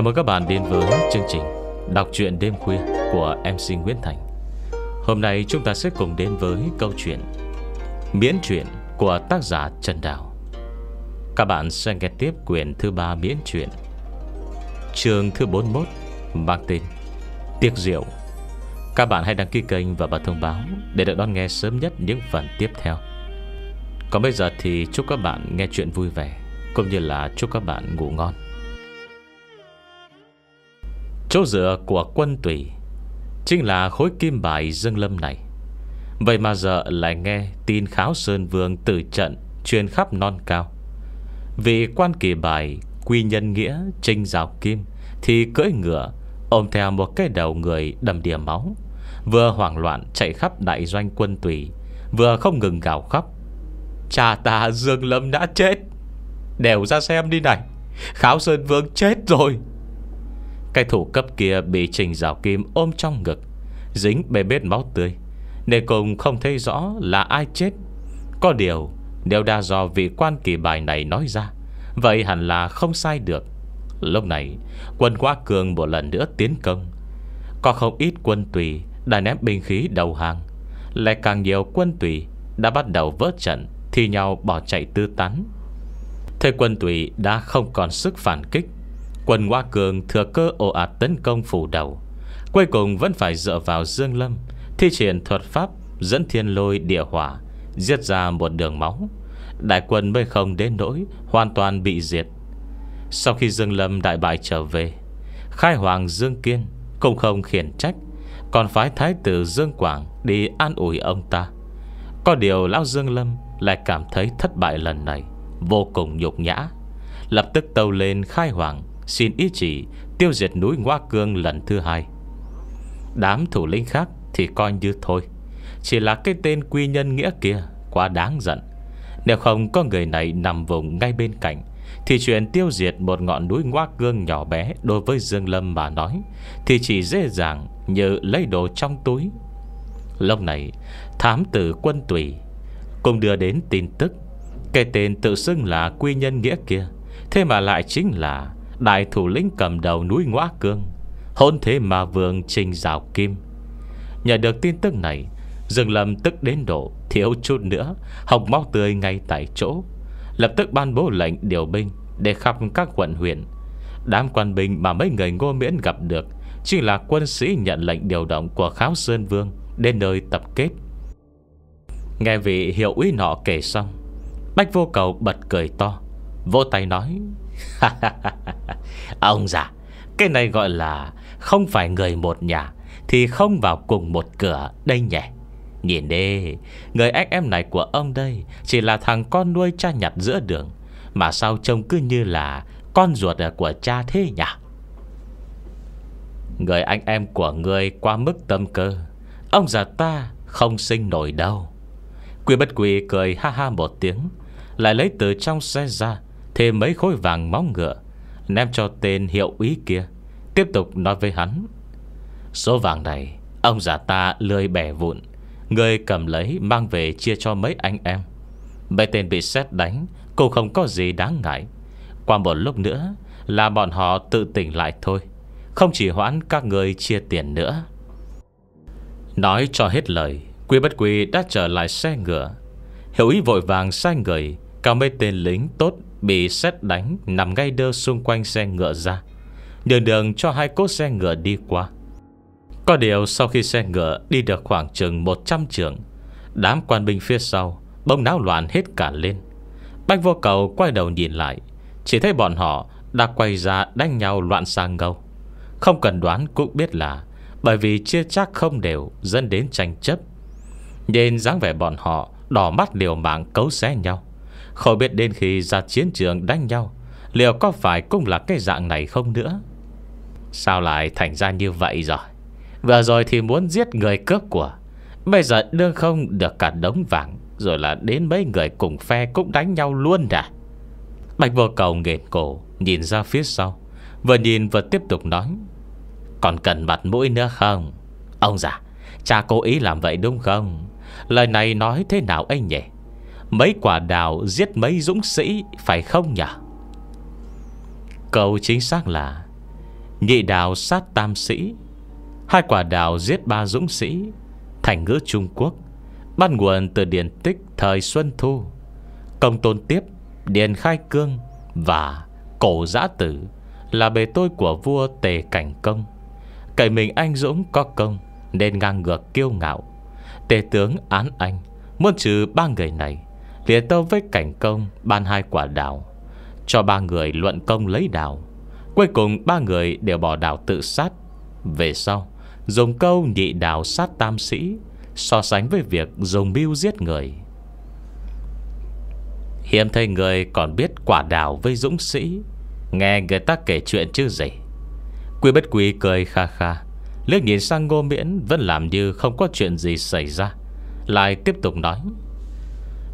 Chào mừng các bạn đến với chương trình Đọc truyện đêm khuya của MC Nguyễn Thành Hôm nay chúng ta sẽ cùng đến với câu chuyện Miễn truyện của tác giả Trần Đào Các bạn sẽ nghe tiếp quyển thứ ba miễn truyện Trường thứ 41 mang tên Tiệc rượu Các bạn hãy đăng ký kênh và bật thông báo Để được đón nghe sớm nhất những phần tiếp theo Còn bây giờ thì chúc các bạn nghe chuyện vui vẻ Cũng như là chúc các bạn ngủ ngon Chỗ dựa của quân tùy Chính là khối kim bài dương lâm này Vậy mà giờ lại nghe tin Kháo Sơn Vương từ trận truyền khắp non cao Vì quan kỳ bài quy nhân nghĩa trinh rào kim Thì cưỡi ngựa ôm theo một cái đầu người đầm đìa máu Vừa hoảng loạn chạy khắp đại doanh quân tùy Vừa không ngừng gào khóc Cha ta Dương Lâm đã chết Đều ra xem đi này Kháo Sơn Vương chết rồi cái thủ cấp kia bị trình rào kim ôm trong ngực Dính bê bết máu tươi Nên cùng không thấy rõ là ai chết Có điều Nếu đa do vị quan kỳ bài này nói ra Vậy hẳn là không sai được Lúc này Quân quá cường một lần nữa tiến công Có không ít quân tùy Đã ném binh khí đầu hàng Lại càng nhiều quân tùy Đã bắt đầu vỡ trận Thì nhau bỏ chạy tư tán Thế quân tùy đã không còn sức phản kích Quân Hoa Cường thừa cơ ồ ạt tấn công phủ đầu Cuối cùng vẫn phải dựa vào Dương Lâm Thi triển thuật pháp Dẫn thiên lôi địa hỏa Giết ra một đường máu Đại quân mới không đến nỗi Hoàn toàn bị diệt Sau khi Dương Lâm đại bại trở về Khai Hoàng Dương Kiên Cũng không khiển trách Còn phái thái tử Dương Quảng Đi an ủi ông ta Có điều Lão Dương Lâm Lại cảm thấy thất bại lần này Vô cùng nhục nhã Lập tức tâu lên Khai Hoàng xin ý chỉ tiêu diệt núi Ngoa Cương lần thứ hai. Đám thủ lĩnh khác thì coi như thôi. Chỉ là cái tên quy nhân nghĩa kia quá đáng giận. Nếu không có người này nằm vùng ngay bên cạnh, thì chuyện tiêu diệt một ngọn núi Ngoa Cương nhỏ bé đối với Dương Lâm mà nói, thì chỉ dễ dàng như lấy đồ trong túi. Lúc này, thám tử quân tùy cũng đưa đến tin tức. Cái tên tự xưng là quy nhân nghĩa kia, thế mà lại chính là Đại thủ lĩnh cầm đầu núi Ngoã Cương Hôn thế mà vương Trình rào Kim Nhờ được tin tức này Dương Lâm tức đến độ Thiếu chút nữa Học máu tươi ngay tại chỗ Lập tức ban bố lệnh điều binh Để khắp các quận huyện Đám quan binh mà mấy người ngô miễn gặp được Chỉ là quân sĩ nhận lệnh điều động Của Kháo Sơn Vương Đến nơi tập kết Nghe vị hiệu úy nọ kể xong Bách vô cầu bật cười to Vô tay nói Ông già Cái này gọi là Không phải người một nhà Thì không vào cùng một cửa đây nhỉ Nhìn đi Người anh em này của ông đây Chỉ là thằng con nuôi cha nhặt giữa đường Mà sao trông cứ như là Con ruột của cha thế nhỉ Người anh em của người qua mức tâm cơ Ông già ta không sinh nổi đâu Quy bất quy cười ha ha một tiếng Lại lấy từ trong xe ra Thêm mấy khối vàng máu ngựa Ném cho tên hiệu ý kia Tiếp tục nói với hắn Số vàng này Ông già ta lười bẻ vụn Người cầm lấy mang về chia cho mấy anh em Mấy tên bị xét đánh Cũng không có gì đáng ngại Qua một lúc nữa Là bọn họ tự tỉnh lại thôi Không chỉ hoãn các người chia tiền nữa Nói cho hết lời Quy bất quy đã trở lại xe ngựa Hiểu ý vội vàng sai người Cả mấy tên lính tốt Bị xét đánh nằm ngay đơ xung quanh xe ngựa ra Đường đường cho hai cốt xe ngựa đi qua Có điều sau khi xe ngựa đi được khoảng chừng 100 trường Đám quan binh phía sau Bông náo loạn hết cả lên Bách vô cầu quay đầu nhìn lại Chỉ thấy bọn họ đã quay ra đánh nhau loạn sang ngâu Không cần đoán cũng biết là Bởi vì chia chắc không đều dẫn đến tranh chấp nên dáng vẻ bọn họ Đỏ mắt liều mạng cấu xé nhau không biết đến khi ra chiến trường đánh nhau Liệu có phải cũng là cái dạng này không nữa Sao lại thành ra như vậy rồi Vừa rồi thì muốn giết người cướp của Bây giờ đương không được cả đống vàng Rồi là đến mấy người cùng phe cũng đánh nhau luôn à Bạch vô cầu nghền cổ Nhìn ra phía sau Vừa nhìn vừa tiếp tục nói Còn cần mặt mũi nữa không Ông già Cha cố ý làm vậy đúng không Lời này nói thế nào anh nhỉ Mấy quả đào giết mấy dũng sĩ Phải không nhỉ Câu chính xác là Nhị đào sát tam sĩ Hai quả đào giết ba dũng sĩ Thành ngữ Trung Quốc Bắt nguồn từ điển tích thời Xuân Thu Công tôn tiếp Điền Khai Cương Và Cổ Giã Tử Là bề tôi của vua Tề Cảnh Công Cậy mình anh Dũng có công Nên ngang ngược kiêu ngạo Tề tướng án anh Muốn trừ ba người này Lìa tâu với cảnh công Ban hai quả đào Cho ba người luận công lấy đào Cuối cùng ba người đều bỏ đào tự sát Về sau Dùng câu nhị đào sát tam sĩ So sánh với việc dùng mưu giết người Hiếm thấy người còn biết quả đào với dũng sĩ Nghe người ta kể chuyện chứ gì Quy bất quý cười kha kha Liếc nhìn sang ngô miễn Vẫn làm như không có chuyện gì xảy ra Lại tiếp tục nói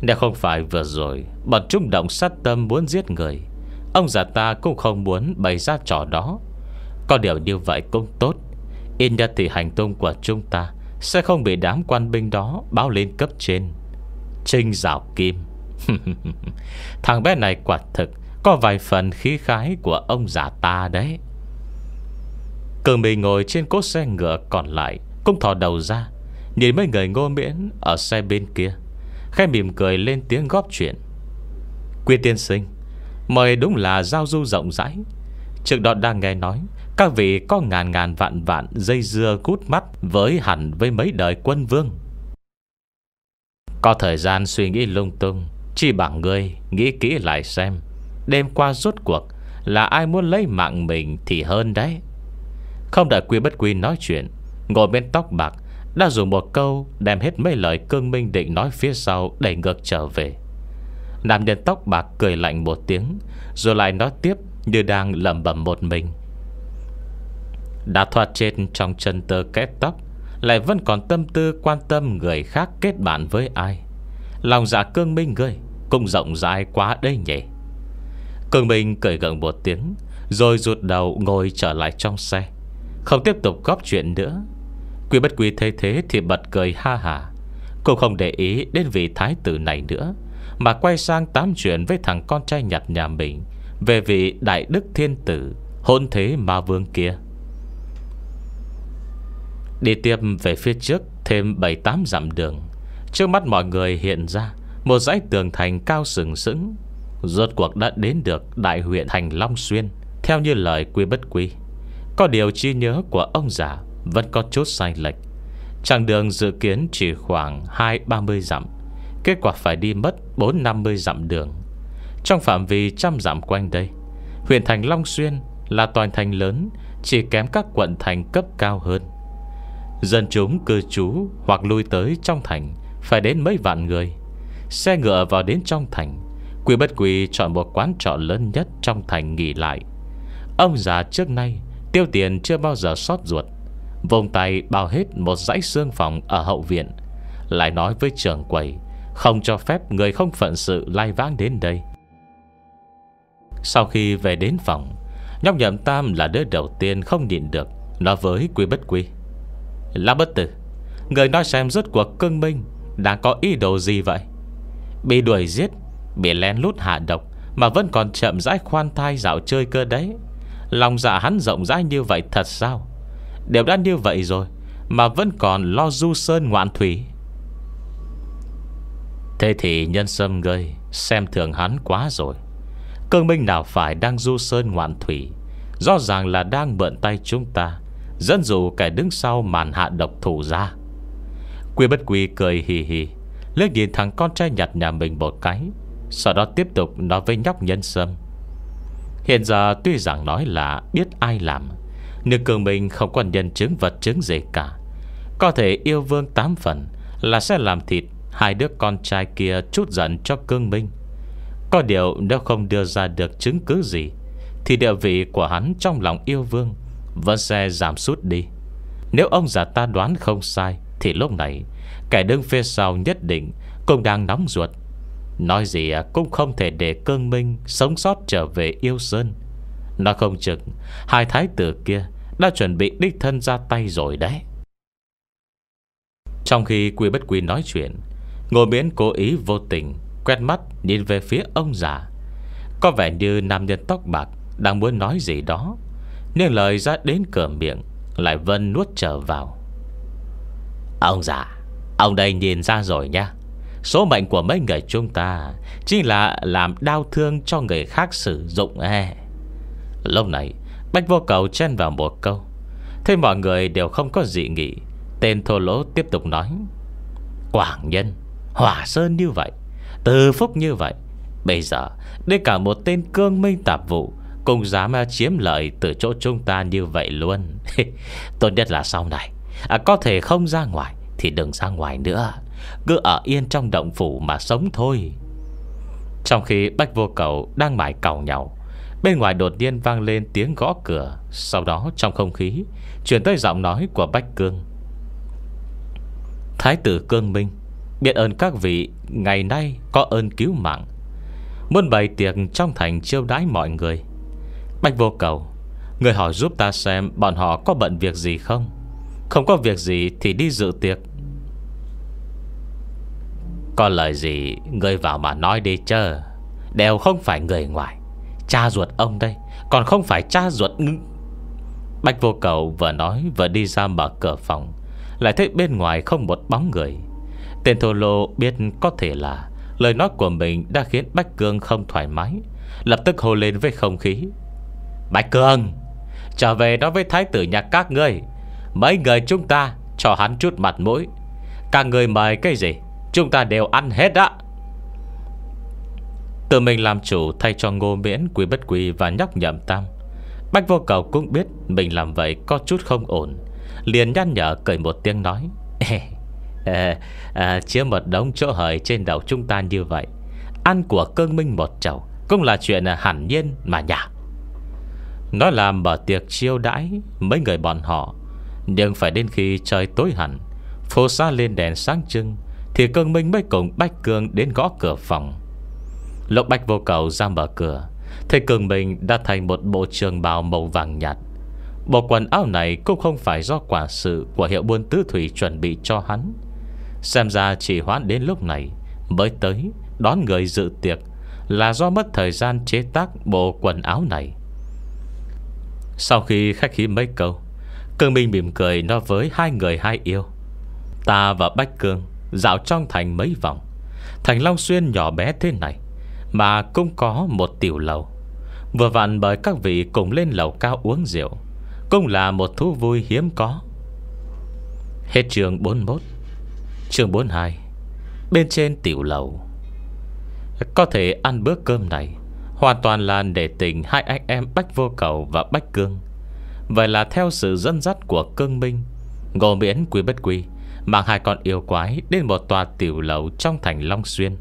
nếu không phải vừa rồi Bọn trung động sát tâm muốn giết người Ông già ta cũng không muốn bày ra trò đó Có điều như vậy cũng tốt yên nhất thì hành tung của chúng ta Sẽ không bị đám quan binh đó Báo lên cấp trên Trinh rào kim Thằng bé này quả thực Có vài phần khí khái của ông già ta đấy Cường Bì ngồi trên cốt xe ngựa còn lại Cũng thò đầu ra Nhìn mấy người ngô miễn Ở xe bên kia Khẽ mỉm cười lên tiếng góp chuyện Quy tiên sinh Mời đúng là giao du rộng rãi Trước đó đang nghe nói Các vị có ngàn ngàn vạn vạn dây dưa cút mắt Với hẳn với mấy đời quân vương Có thời gian suy nghĩ lung tung Chỉ bằng ngươi nghĩ kỹ lại xem Đêm qua rốt cuộc Là ai muốn lấy mạng mình thì hơn đấy Không đợi quy bất quy nói chuyện Ngồi bên tóc bạc đã dùng một câu Đem hết mấy lời cương minh định nói phía sau Đẩy ngược trở về Nam nhân tóc bạc cười lạnh một tiếng Rồi lại nói tiếp như đang lẩm bẩm một mình Đã thoát trên trong chân tơ kép tóc Lại vẫn còn tâm tư quan tâm người khác kết bạn với ai Lòng dạ cương minh ngươi Cũng rộng rãi quá đây nhỉ Cương minh cười gần một tiếng Rồi rụt đầu ngồi trở lại trong xe Không tiếp tục góp chuyện nữa Quý bất quý thế thế thì bật cười ha hả Cô không để ý đến vị thái tử này nữa Mà quay sang tám chuyện với thằng con trai nhặt nhà mình Về vị đại đức thiên tử Hôn thế ma vương kia Đi tiếp về phía trước Thêm bảy tám dặm đường Trước mắt mọi người hiện ra Một dãy tường thành cao sừng sững Rốt cuộc đã đến được Đại huyện thành Long Xuyên Theo như lời quy bất quy Có điều chi nhớ của ông già vẫn có chút sai lệch Chặng đường dự kiến chỉ khoảng 2-30 dặm Kết quả phải đi mất 4-50 dặm đường Trong phạm vi trăm dặm quanh đây Huyện thành Long Xuyên là toàn thành lớn Chỉ kém các quận thành cấp cao hơn Dân chúng cư trú hoặc lui tới trong thành Phải đến mấy vạn người Xe ngựa vào đến trong thành Quỷ bất quỷ chọn một quán trọ lớn nhất trong thành nghỉ lại Ông già trước nay Tiêu tiền chưa bao giờ sót ruột Vùng tay bao hết một dãy xương phòng ở hậu viện Lại nói với trường quầy Không cho phép người không phận sự lai vãng đến đây Sau khi về đến phòng Nhóc nhậm tam là đứa đầu tiên không nhịn được Nói với quý bất quý Lá bất tử Người nói xem rốt cuộc cưng minh đã có ý đồ gì vậy Bị đuổi giết Bị lén lút hạ độc Mà vẫn còn chậm rãi khoan thai dạo chơi cơ đấy Lòng dạ hắn rộng rãi như vậy thật sao Đều đã như vậy rồi Mà vẫn còn lo du sơn ngoạn thủy Thế thì nhân sâm gây Xem thường hắn quá rồi Cương minh nào phải đang du sơn ngoạn thủy Rõ ràng là đang mượn tay chúng ta Dẫn dụ kẻ đứng sau màn hạ độc thủ ra Quy bất quy cười hì hì Lước nhìn thằng con trai nhặt nhà mình một cái Sau đó tiếp tục nói với nhóc nhân sâm Hiện giờ tuy rằng nói là biết ai làm nhưng cường mình không có nhân chứng vật chứng gì cả Có thể yêu vương tám phần Là sẽ làm thịt Hai đứa con trai kia chút giận cho cương minh Có điều nếu không đưa ra được chứng cứ gì Thì địa vị của hắn trong lòng yêu vương Vẫn sẽ giảm sút đi Nếu ông già ta đoán không sai Thì lúc này Kẻ đứng phía sau nhất định Cũng đang nóng ruột Nói gì à, cũng không thể để cương minh Sống sót trở về yêu sơn Nó không chừng Hai thái tử kia đã chuẩn bị đích thân ra tay rồi đấy Trong khi Quy Bất Quy nói chuyện ngồi Miễn cố ý vô tình Quét mắt nhìn về phía ông già Có vẻ như nam nhân tóc bạc Đang muốn nói gì đó Nhưng lời ra đến cửa miệng Lại vân nuốt trở vào Ông già Ông đây nhìn ra rồi nha Số mệnh của mấy người chúng ta chính là làm đau thương cho người khác sử dụng e. Lúc này Bách vô cầu chen vào một câu Thế mọi người đều không có dị nghị Tên thô lỗ tiếp tục nói Quảng nhân Hỏa sơn như vậy Từ phúc như vậy Bây giờ đây cả một tên cương minh tạp vụ Cũng dám chiếm lợi từ chỗ chúng ta như vậy luôn Tốt nhất là sau này à, Có thể không ra ngoài Thì đừng ra ngoài nữa Cứ ở yên trong động phủ mà sống thôi Trong khi Bách Vô Cầu đang mải cầu nhau Bên ngoài đột nhiên vang lên tiếng gõ cửa Sau đó trong không khí Chuyển tới giọng nói của Bách Cương Thái tử Cương Minh Biết ơn các vị Ngày nay có ơn cứu mạng Muốn bày tiệc trong thành chiêu đãi mọi người Bách vô cầu Người hỏi giúp ta xem Bọn họ có bận việc gì không Không có việc gì thì đi dự tiệc Có lời gì Người vào mà nói đi chơ Đều không phải người ngoài Cha ruột ông đây Còn không phải cha ruột ngưng Bạch vô cầu vừa nói vừa đi ra mở cửa phòng Lại thấy bên ngoài không một bóng người Tên thô lô biết có thể là Lời nói của mình đã khiến Bách Cương không thoải mái Lập tức hô lên với không khí Bạch Cương Trở về nói với thái tử nhà các ngươi Mấy người chúng ta cho hắn chút mặt mũi Càng người mời cái gì Chúng ta đều ăn hết á Tự mình làm chủ thay cho ngô miễn Quý bất quý và nhóc nhậm tam Bách vô cầu cũng biết Mình làm vậy có chút không ổn Liền nhăn nhở cười một tiếng nói à, Chia một đống chỗ hời trên đầu chúng ta như vậy Ăn của cương minh một chầu Cũng là chuyện hẳn nhiên mà nhả nói làm mở tiệc chiêu đãi Mấy người bọn họ Nhưng phải đến khi trời tối hẳn Phố xa lên đèn sáng trưng Thì cương minh mới cùng Bách Cương đến gõ cửa phòng Lộc Bách vô cầu ra mở cửa Thầy Cường mình đã thành một bộ trường bào màu vàng nhạt Bộ quần áo này cũng không phải do quả sự của hiệu buôn Tư thủy chuẩn bị cho hắn Xem ra chỉ hoãn đến lúc này Mới tới đón người dự tiệc Là do mất thời gian chế tác bộ quần áo này Sau khi khách khí mấy câu Cường Minh mỉm cười nói với hai người hai yêu Ta và Bách Cương Dạo trong thành mấy vòng Thành Long Xuyên nhỏ bé thế này mà cũng có một tiểu lầu Vừa vặn bởi các vị cùng lên lầu cao uống rượu Cũng là một thú vui hiếm có Hết trường 41 Trường 42 Bên trên tiểu lầu Có thể ăn bữa cơm này Hoàn toàn là để tình hai anh em Bách Vô Cầu và Bách Cương Vậy là theo sự dẫn dắt của Cương Minh Ngô Miễn Quý Bất Quý Mang hai con yêu quái đến một tòa tiểu lầu trong thành Long Xuyên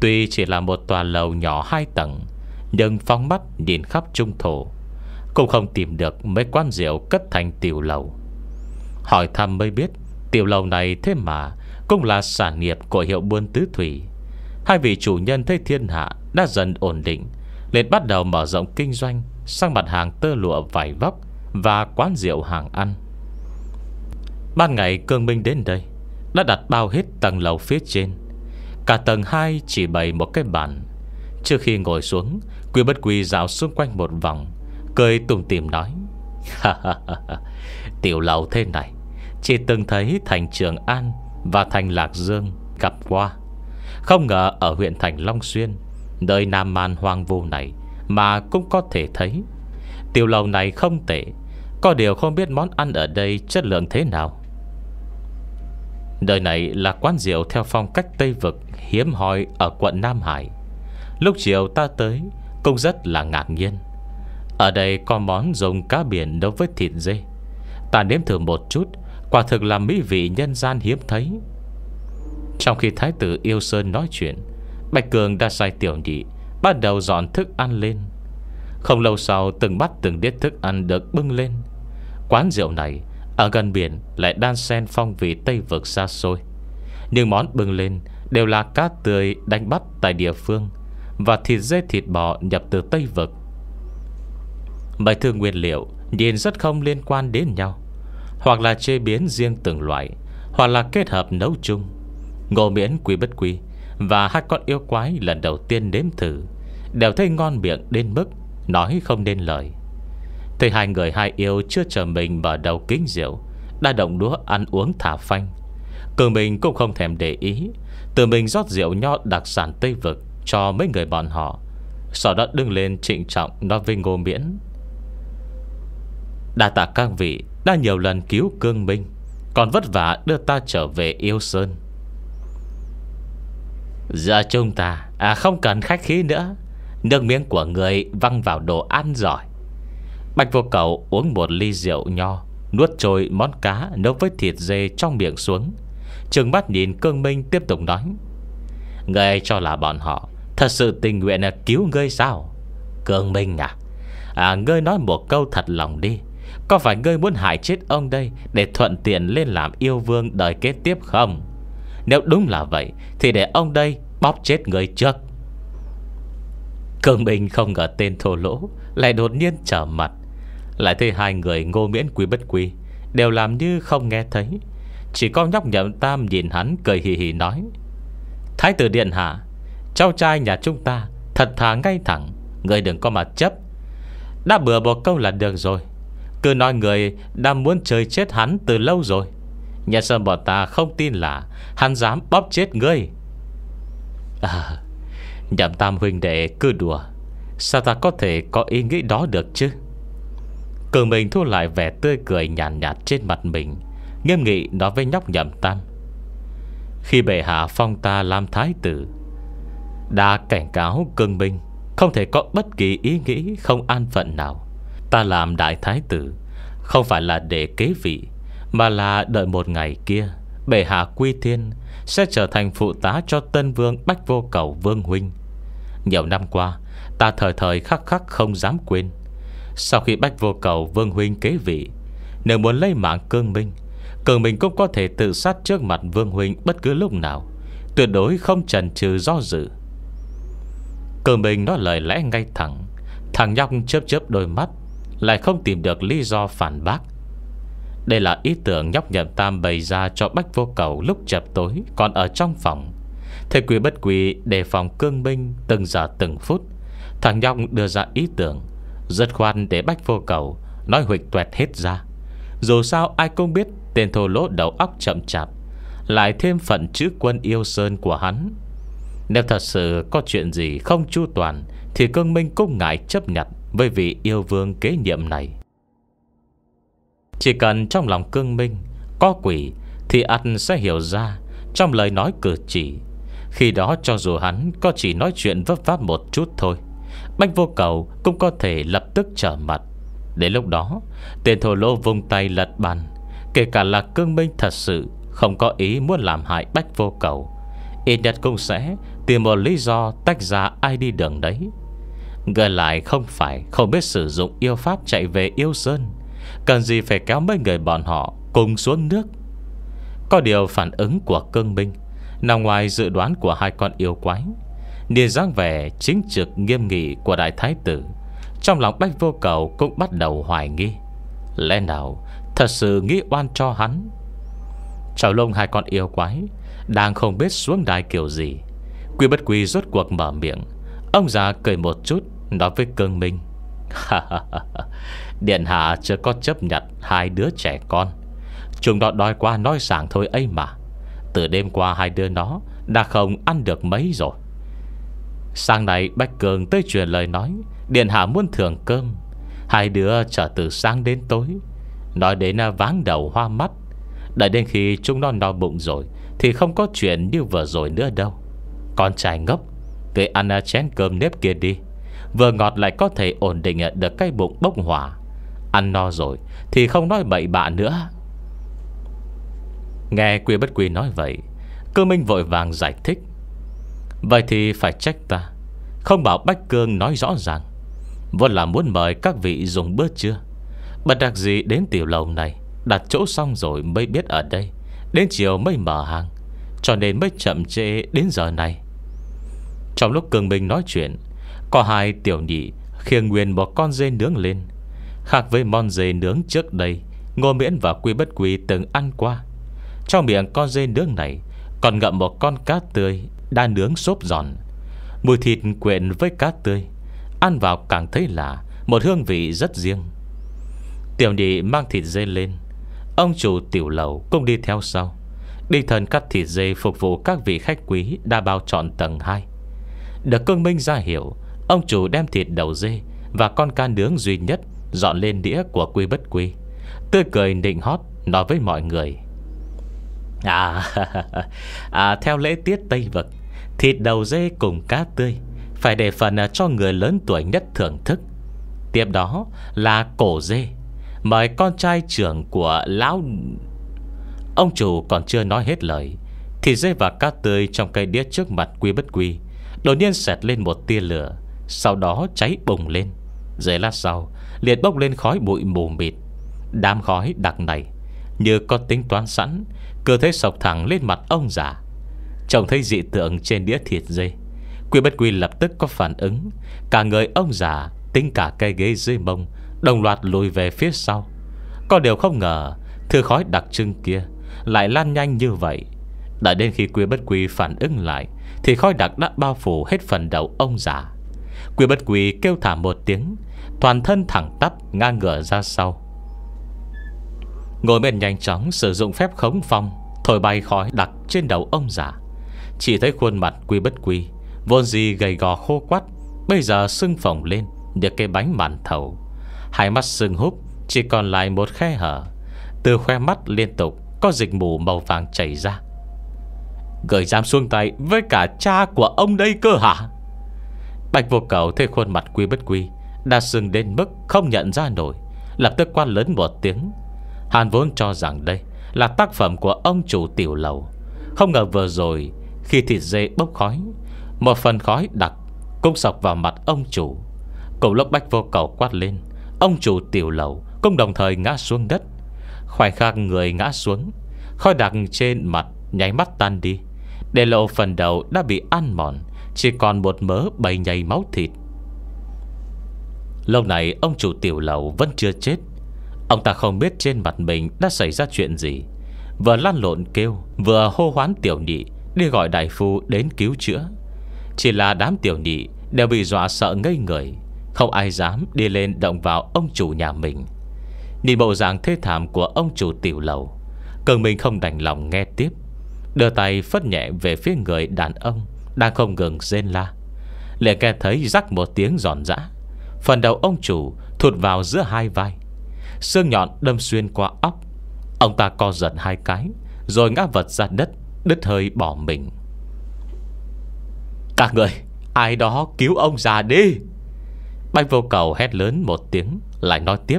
Tuy chỉ là một tòa lầu nhỏ hai tầng Nhưng phóng mắt nhìn khắp trung thổ Cũng không tìm được mấy quán rượu cất thành tiểu lầu Hỏi thăm mới biết Tiểu lầu này thế mà Cũng là sản nghiệp của hiệu buôn tứ thủy Hai vị chủ nhân thấy thiên hạ Đã dần ổn định liền bắt đầu mở rộng kinh doanh Sang mặt hàng tơ lụa vải vóc Và quán rượu hàng ăn Ban ngày Cương Minh đến đây Đã đặt bao hết tầng lầu phía trên Cả tầng 2 chỉ bày một cái bàn Trước khi ngồi xuống Quy bất quy dạo xung quanh một vòng Cười tùng tìm nói Tiểu lầu thế này Chỉ từng thấy thành Trường An Và thành Lạc Dương gặp qua Không ngờ ở huyện thành Long Xuyên Nơi Nam Man hoang vu này Mà cũng có thể thấy Tiểu lầu này không tệ Có điều không biết món ăn ở đây chất lượng thế nào Nơi này là quán rượu theo phong cách Tây Vực Hiếm hoi ở quận Nam Hải Lúc chiều ta tới Cũng rất là ngạc nhiên Ở đây có món dùng cá biển đối với thịt dê Ta nếm thử một chút Quả thực là mỹ vị nhân gian hiếm thấy Trong khi thái tử Yêu Sơn nói chuyện Bạch Cường đã sai tiểu nhị Bắt đầu dọn thức ăn lên Không lâu sau từng bắt từng đĩa thức ăn được bưng lên Quán rượu này ở gần biển lại đan xen phong vị Tây vực xa xôi Nhưng món bưng lên đều là cá tươi đánh bắt tại địa phương Và thịt dê thịt bò nhập từ Tây vực Bài thứ nguyên liệu nhìn rất không liên quan đến nhau Hoặc là chế biến riêng từng loại Hoặc là kết hợp nấu chung Ngô miễn quý bất quý Và hai con yêu quái lần đầu tiên nếm thử Đều thấy ngon miệng đến mức Nói không nên lời Thấy hai người hai yêu chưa chờ mình mở đầu kính rượu Đã động đúa ăn uống thả phanh Cường mình cũng không thèm để ý Tự mình rót rượu nho đặc sản Tây Vực Cho mấy người bọn họ Sau đó đứng lên trịnh trọng Nói với Ngô Miễn Đà tạ các vị Đã nhiều lần cứu cương minh Còn vất vả đưa ta trở về yêu sơn Giờ dạ, chúng ta à, Không cần khách khí nữa Nước miếng của người văng vào đồ ăn giỏi Bạch vô cầu uống một ly rượu nho Nuốt trôi món cá nấu với thịt dê trong miệng xuống Trừng mắt nhìn Cương Minh tiếp tục nói ngươi cho là bọn họ Thật sự tình nguyện là cứu ngươi sao Cương Minh à À ngươi nói một câu thật lòng đi Có phải ngươi muốn hại chết ông đây Để thuận tiện lên làm yêu vương đời kế tiếp không Nếu đúng là vậy Thì để ông đây bóp chết ngươi trước Cương Minh không ngờ tên thô lỗ Lại đột nhiên trở mặt lại thấy hai người ngô miễn quý bất quý Đều làm như không nghe thấy Chỉ có nhóc nhậm tam nhìn hắn cười hì hì nói Thái tử điện hạ Cháu trai nhà chúng ta Thật thà ngay thẳng Người đừng có mà chấp Đã bừa bỏ câu là được rồi Cứ nói người đã muốn chơi chết hắn từ lâu rồi Nhà sơn bọn ta không tin là Hắn dám bóp chết ngươi À Nhậm tam huynh đệ cứ đùa Sao ta có thể có ý nghĩ đó được chứ Cường mình thu lại vẻ tươi cười nhàn nhạt, nhạt trên mặt mình Nghiêm nghị nói với nhóc nhậm tam Khi bệ hạ phong ta làm thái tử Đã cảnh cáo cường minh Không thể có bất kỳ ý nghĩ không an phận nào Ta làm đại thái tử Không phải là để kế vị Mà là đợi một ngày kia Bệ hạ quy thiên Sẽ trở thành phụ tá cho tân vương Bách vô cầu vương huynh Nhiều năm qua Ta thời thời khắc khắc không dám quên sau khi bách vô cầu Vương Huynh kế vị Nếu muốn lấy mạng Cương Minh Cường Minh cũng có thể tự sát trước mặt Vương Huynh Bất cứ lúc nào Tuyệt đối không chần chừ do dự Cường Minh nói lời lẽ ngay thẳng Thằng nhóc chớp chớp đôi mắt Lại không tìm được lý do phản bác Đây là ý tưởng nhóc nhậm tam bày ra cho Bách Vô Cầu lúc chập tối Còn ở trong phòng Thầy quỷ bất quỷ đề phòng cương minh từng giờ từng phút Thằng nhóc đưa ra ý tưởng rất khoan để bách vô cầu Nói huỵch tuẹt hết ra Dù sao ai cũng biết Tên thô lỗ đầu óc chậm chạp Lại thêm phận chữ quân yêu sơn của hắn Nếu thật sự có chuyện gì không chu toàn Thì cương minh cũng ngại chấp nhận Với vị yêu vương kế nhiệm này Chỉ cần trong lòng cương minh Có quỷ Thì ăn sẽ hiểu ra Trong lời nói cử chỉ Khi đó cho dù hắn có chỉ nói chuyện vấp váp một chút thôi Bách vô cầu cũng có thể lập tức trở mặt Đến lúc đó tên thổ lô vung tay lật bàn Kể cả là cương minh thật sự Không có ý muốn làm hại bách vô cầu Ít nhất cũng sẽ Tìm một lý do tách ra ai đi đường đấy Người lại không phải Không biết sử dụng yêu pháp chạy về yêu sơn Cần gì phải kéo mấy người bọn họ Cùng xuống nước Có điều phản ứng của cương minh Nằm ngoài dự đoán của hai con yêu quái Nhìn dáng vẻ chính trực nghiêm nghị của đại thái tử Trong lòng bách vô cầu cũng bắt đầu hoài nghi Lẽ nào thật sự nghĩ oan cho hắn Chào lông hai con yêu quái Đang không biết xuống đài kiểu gì Quy bất quy rốt cuộc mở miệng Ông già cười một chút Nói với cương minh Điện hạ chưa có chấp nhận Hai đứa trẻ con Chúng nó đòi qua nói sảng thôi ấy mà Từ đêm qua hai đứa nó Đã không ăn được mấy rồi Sáng nay Bách Cường tới truyền lời nói Điện hạ muốn thưởng cơm Hai đứa trở từ sáng đến tối Nói đến à, váng đầu hoa mắt Đợi đến khi chúng nó no bụng rồi Thì không có chuyện như vừa rồi nữa đâu Con trai ngốc Cứ ăn à, chén cơm nếp kia đi Vừa ngọt lại có thể ổn định à, được cái bụng bốc hỏa Ăn no rồi Thì không nói bậy bạ nữa Nghe quy bất quy nói vậy Cơ minh vội vàng giải thích Vậy thì phải trách ta Không bảo Bách Cương nói rõ ràng Vẫn là muốn mời các vị dùng bữa trưa Bật đặc gì đến tiểu lầu này Đặt chỗ xong rồi mới biết ở đây Đến chiều mới mở hàng Cho nên mới chậm trễ đến giờ này Trong lúc Cường Minh nói chuyện Có hai tiểu nhị Khiêng nguyên một con dê nướng lên Khác với món dê nướng trước đây Ngô Miễn và Quy Bất Quy từng ăn qua Trong miệng con dê nướng này Còn ngậm một con cá tươi đã nướng xốp giòn Mùi thịt quyện với cá tươi Ăn vào càng thấy là Một hương vị rất riêng Tiểu nhị mang thịt dê lên Ông chủ tiểu lầu cũng đi theo sau Đi thần cắt thịt dê phục vụ các vị khách quý đa bao trọn tầng 2 Được cương minh ra hiểu Ông chủ đem thịt đầu dê Và con cá nướng duy nhất Dọn lên đĩa của quy bất quy Tươi cười định hót nói với mọi người À, à Theo lễ tiết Tây vật. Thịt đầu dê cùng cá tươi Phải để phần à, cho người lớn tuổi nhất thưởng thức Tiếp đó là cổ dê Mời con trai trưởng của lão Ông chủ còn chưa nói hết lời thịt dê và cá tươi trong cây đĩa trước mặt quy bất quy Đột nhiên xẹt lên một tia lửa Sau đó cháy bùng lên dễ lát sau Liệt bốc lên khói bụi mù mịt Đám khói đặc này Như có tính toán sẵn Cứ thế sọc thẳng lên mặt ông già Trông thấy dị tượng trên đĩa thịt dây Quy bất quy lập tức có phản ứng Cả người ông già Tính cả cây ghế dưới mông Đồng loạt lùi về phía sau Có điều không ngờ Thư khói đặc trưng kia Lại lan nhanh như vậy Đã đến khi quy bất quy phản ứng lại Thì khói đặc đã bao phủ hết phần đầu ông già Quy bất quy kêu thảm một tiếng Toàn thân thẳng tắp ngang ngửa ra sau Ngồi bên nhanh chóng sử dụng phép khống phong Thổi bay khói đặc trên đầu ông già chỉ thấy khuôn mặt quy bất quy Vốn gì gầy gò khô quắt Bây giờ sưng phồng lên Như cái bánh màn thầu Hai mắt sưng húp Chỉ còn lại một khe hở Từ khoe mắt liên tục Có dịch mù màu vàng chảy ra Gửi giam xuống tay Với cả cha của ông đây cơ hả Bạch vô cầu thấy khuôn mặt quy bất quy Đã sưng đến mức không nhận ra nổi Lập tức quan lớn một tiếng Hàn vốn cho rằng đây Là tác phẩm của ông chủ tiểu lầu Không ngờ vừa rồi khi thịt dê bốc khói Một phần khói đặc Cũng sọc vào mặt ông chủ Cậu lốc bách vô cầu quát lên Ông chủ tiểu lầu cũng đồng thời ngã xuống đất Khoảnh khắc người ngã xuống Khói đặc trên mặt nháy mắt tan đi Để lộ phần đầu đã bị ăn mòn Chỉ còn một mớ bầy nhầy máu thịt Lâu này ông chủ tiểu lầu vẫn chưa chết Ông ta không biết trên mặt mình đã xảy ra chuyện gì Vừa lăn lộn kêu Vừa hô hoán tiểu nhị Đi gọi đại phu đến cứu chữa Chỉ là đám tiểu nhị Đều bị dọa sợ ngây người Không ai dám đi lên động vào ông chủ nhà mình Nhìn bộ dạng thê thảm của ông chủ tiểu lầu Cường minh không đành lòng nghe tiếp Đưa tay phất nhẹ về phía người đàn ông Đang không ngừng rên la Lệ nghe thấy rắc một tiếng giòn giã Phần đầu ông chủ thụt vào giữa hai vai Xương nhọn đâm xuyên qua óc Ông ta co giật hai cái Rồi ngã vật ra đất Đứt hơi bỏ mình Các người Ai đó cứu ông già đi Bách vô cầu hét lớn một tiếng Lại nói tiếp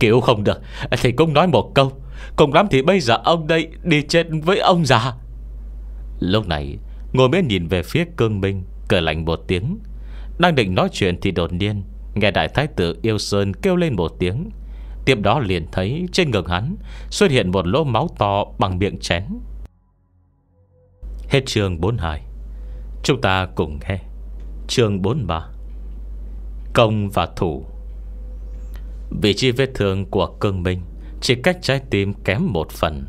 Cứu không được thì cũng nói một câu Cùng lắm thì bây giờ ông đây đi chết với ông già Lúc này Ngồi mới nhìn về phía cương minh Cười lạnh một tiếng Đang định nói chuyện thì đột nhiên Nghe đại thái tử yêu sơn kêu lên một tiếng Tiếp đó liền thấy trên ngực hắn Xuất hiện một lỗ máu to bằng miệng chén Hết chương 42 Chúng ta cùng nghe Chương 43 Công và thủ Vị trí vết thương của cương minh Chỉ cách trái tim kém một phần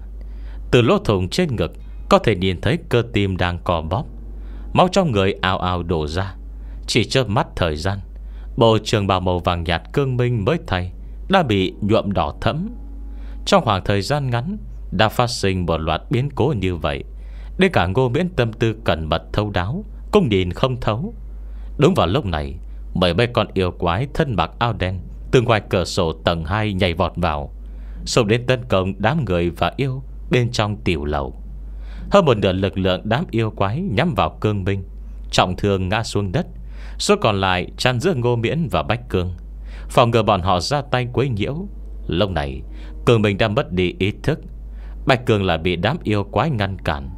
Từ lỗ thùng trên ngực Có thể nhìn thấy cơ tim đang cò bóp Máu trong người ao ao đổ ra Chỉ chớp mắt thời gian Bộ trường bào màu vàng nhạt cương minh mới thay Đã bị nhuộm đỏ thẫm Trong khoảng thời gian ngắn Đã phát sinh một loạt biến cố như vậy Đến cả ngô miễn tâm tư cẩn mật thấu đáo Cũng nhìn không thấu Đúng vào lúc này Mấy mấy con yêu quái thân mặc ao đen Từ ngoài cửa sổ tầng 2 nhảy vọt vào Xông đến tấn công đám người và yêu Bên trong tiểu lầu Hơn một nửa lực lượng đám yêu quái Nhắm vào cương binh Trọng thương ngã xuống đất Số còn lại chăn giữa ngô miễn và bách cương Phòng ngừa bọn họ ra tay quấy nhiễu Lúc này cương mình đã mất đi ý thức Bạch Cường là bị đám yêu quái ngăn cản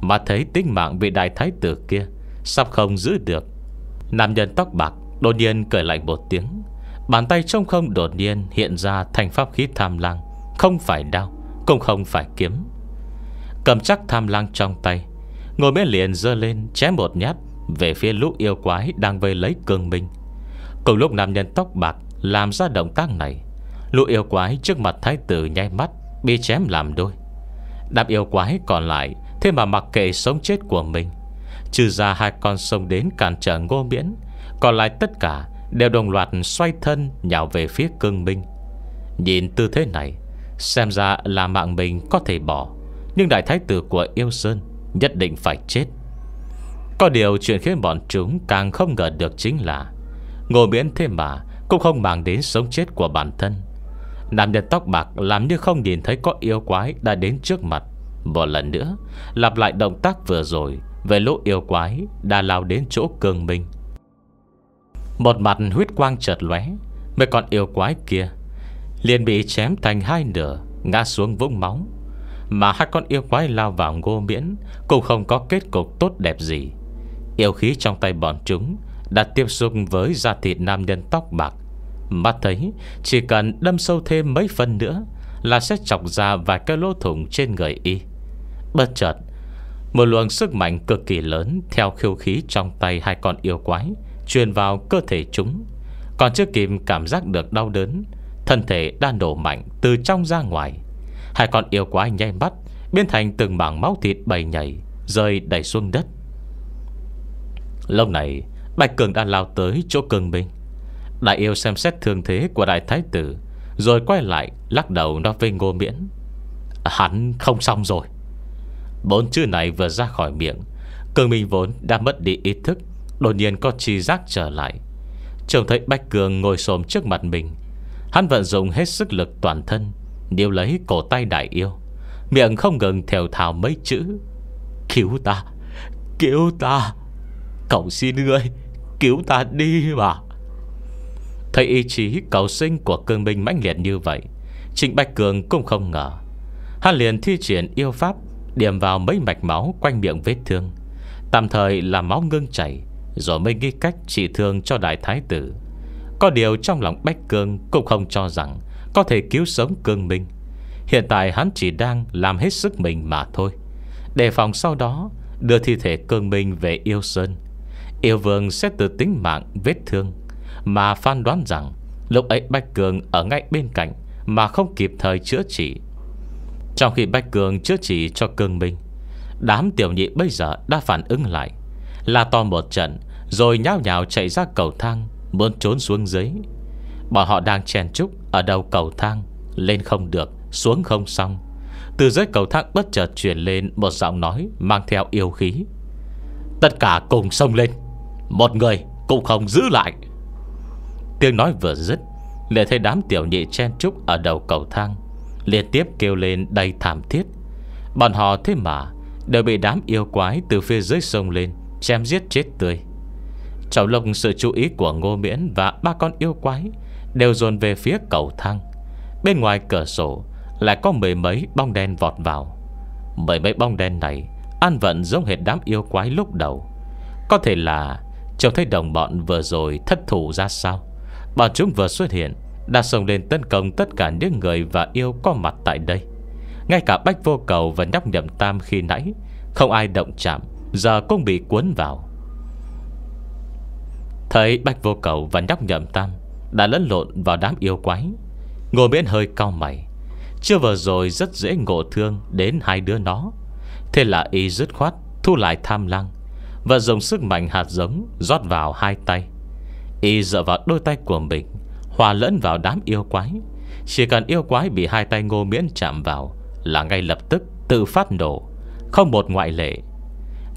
mà thấy tính mạng vị đại thái tử kia Sắp không giữ được Nam nhân tóc bạc đột nhiên cười lạnh một tiếng Bàn tay trong không đột nhiên hiện ra thành pháp khí tham lang Không phải đao Cũng không phải kiếm Cầm chắc tham lang trong tay Ngồi bên liền dơ lên chém một nhát Về phía lũ yêu quái đang vây lấy cương minh Cùng lúc nam nhân tóc bạc Làm ra động tác này Lũ yêu quái trước mặt thái tử nháy mắt Bị chém làm đôi Đạp yêu quái còn lại Thế mà mặc kệ sống chết của mình Trừ ra hai con sông đến cản trở ngô miễn Còn lại tất cả Đều đồng loạt xoay thân Nhào về phía cương minh Nhìn tư thế này Xem ra là mạng mình có thể bỏ Nhưng đại thái tử của yêu sơn Nhất định phải chết Có điều chuyện khiến bọn chúng Càng không ngờ được chính là Ngô miễn thế mà Cũng không màng đến sống chết của bản thân Nam nhân tóc bạc làm như không nhìn thấy có yêu quái đã đến trước mặt một lần nữa Lặp lại động tác vừa rồi Về lỗ yêu quái Đã lao đến chỗ cường minh Một mặt huyết quang chợt lóe Mấy con yêu quái kia liền bị chém thành hai nửa Ngã xuống vũng máu Mà hai con yêu quái lao vào ngô miễn Cũng không có kết cục tốt đẹp gì Yêu khí trong tay bọn chúng Đã tiếp xúc với da thịt nam nhân tóc bạc Mắt thấy Chỉ cần đâm sâu thêm mấy phần nữa Là sẽ chọc ra vài cái lỗ thủng trên người y Bất chợt Một luồng sức mạnh cực kỳ lớn Theo khiêu khí trong tay hai con yêu quái Truyền vào cơ thể chúng Còn chưa kịp cảm giác được đau đớn Thân thể đang đổ mạnh Từ trong ra ngoài Hai con yêu quái nhanh bắt Biến thành từng mảng máu thịt bầy nhảy Rơi đầy xuống đất lúc này Bạch Cường đã lao tới chỗ cường minh Đại yêu xem xét thương thế của đại thái tử Rồi quay lại lắc đầu nó với ngô miễn Hắn không xong rồi Bốn chữ này vừa ra khỏi miệng Cường Minh vốn đã mất đi ý thức Đột nhiên có chi giác trở lại Trông thấy Bách Cường ngồi xồm trước mặt mình Hắn vận dụng hết sức lực toàn thân Điều lấy cổ tay đại yêu Miệng không ngừng thều thào mấy chữ Cứu ta Cứu ta Cậu xin ngươi Cứu ta đi mà Thấy ý chí cầu sinh của cương minh mãnh liệt như vậy Trịnh Bạch Cường cũng không ngờ Hắn liền thi triển yêu pháp Điểm vào mấy mạch máu quanh miệng vết thương Tạm thời là máu ngưng chảy Rồi mới nghĩ cách trị thương cho đại thái tử Có điều trong lòng Bách Cương Cũng không cho rằng Có thể cứu sống Cương Minh Hiện tại hắn chỉ đang làm hết sức mình mà thôi Đề phòng sau đó Đưa thi thể Cương Minh về Yêu Sơn Yêu Vương sẽ từ tính mạng vết thương Mà phán đoán rằng Lúc ấy Bách cương ở ngay bên cạnh Mà không kịp thời chữa trị trong khi Bách Cường chưa chỉ cho Cương Minh Đám tiểu nhị bây giờ đã phản ứng lại La to một trận Rồi nhao nhào chạy ra cầu thang Muốn trốn xuống dưới Bọn họ đang chèn trúc ở đầu cầu thang Lên không được, xuống không xong Từ dưới cầu thang bất chợt truyền lên Một giọng nói mang theo yêu khí Tất cả cùng xông lên Một người cũng không giữ lại Tiếng nói vừa dứt Lại thấy đám tiểu nhị chen trúc ở đầu cầu thang Liên tiếp kêu lên đầy thảm thiết Bọn họ thế mà Đều bị đám yêu quái từ phía dưới sông lên Chém giết chết tươi Trọng lộc sự chú ý của Ngô Miễn Và ba con yêu quái Đều dồn về phía cầu thang Bên ngoài cửa sổ Lại có mười mấy bong đen vọt vào Mười mấy bong đen này An vận giống hệt đám yêu quái lúc đầu Có thể là Trông thấy đồng bọn vừa rồi thất thủ ra sao Bọn chúng vừa xuất hiện đã xông lên tấn công tất cả những người và yêu có mặt tại đây Ngay cả Bách Vô Cầu và Nhóc Nhậm Tam khi nãy Không ai động chạm Giờ cũng bị cuốn vào Thấy Bách Vô Cầu và Nhóc Nhậm Tam Đã lẫn lộn vào đám yêu quái Ngô Miễn hơi cao mày Chưa vừa rồi rất dễ ngộ thương Đến hai đứa nó Thế là y dứt khoát thu lại tham lăng Và dùng sức mạnh hạt giống rót vào hai tay Y dựa vào đôi tay của mình Hòa lẫn vào đám yêu quái Chỉ cần yêu quái bị hai tay ngô miễn chạm vào Là ngay lập tức tự phát nổ Không một ngoại lệ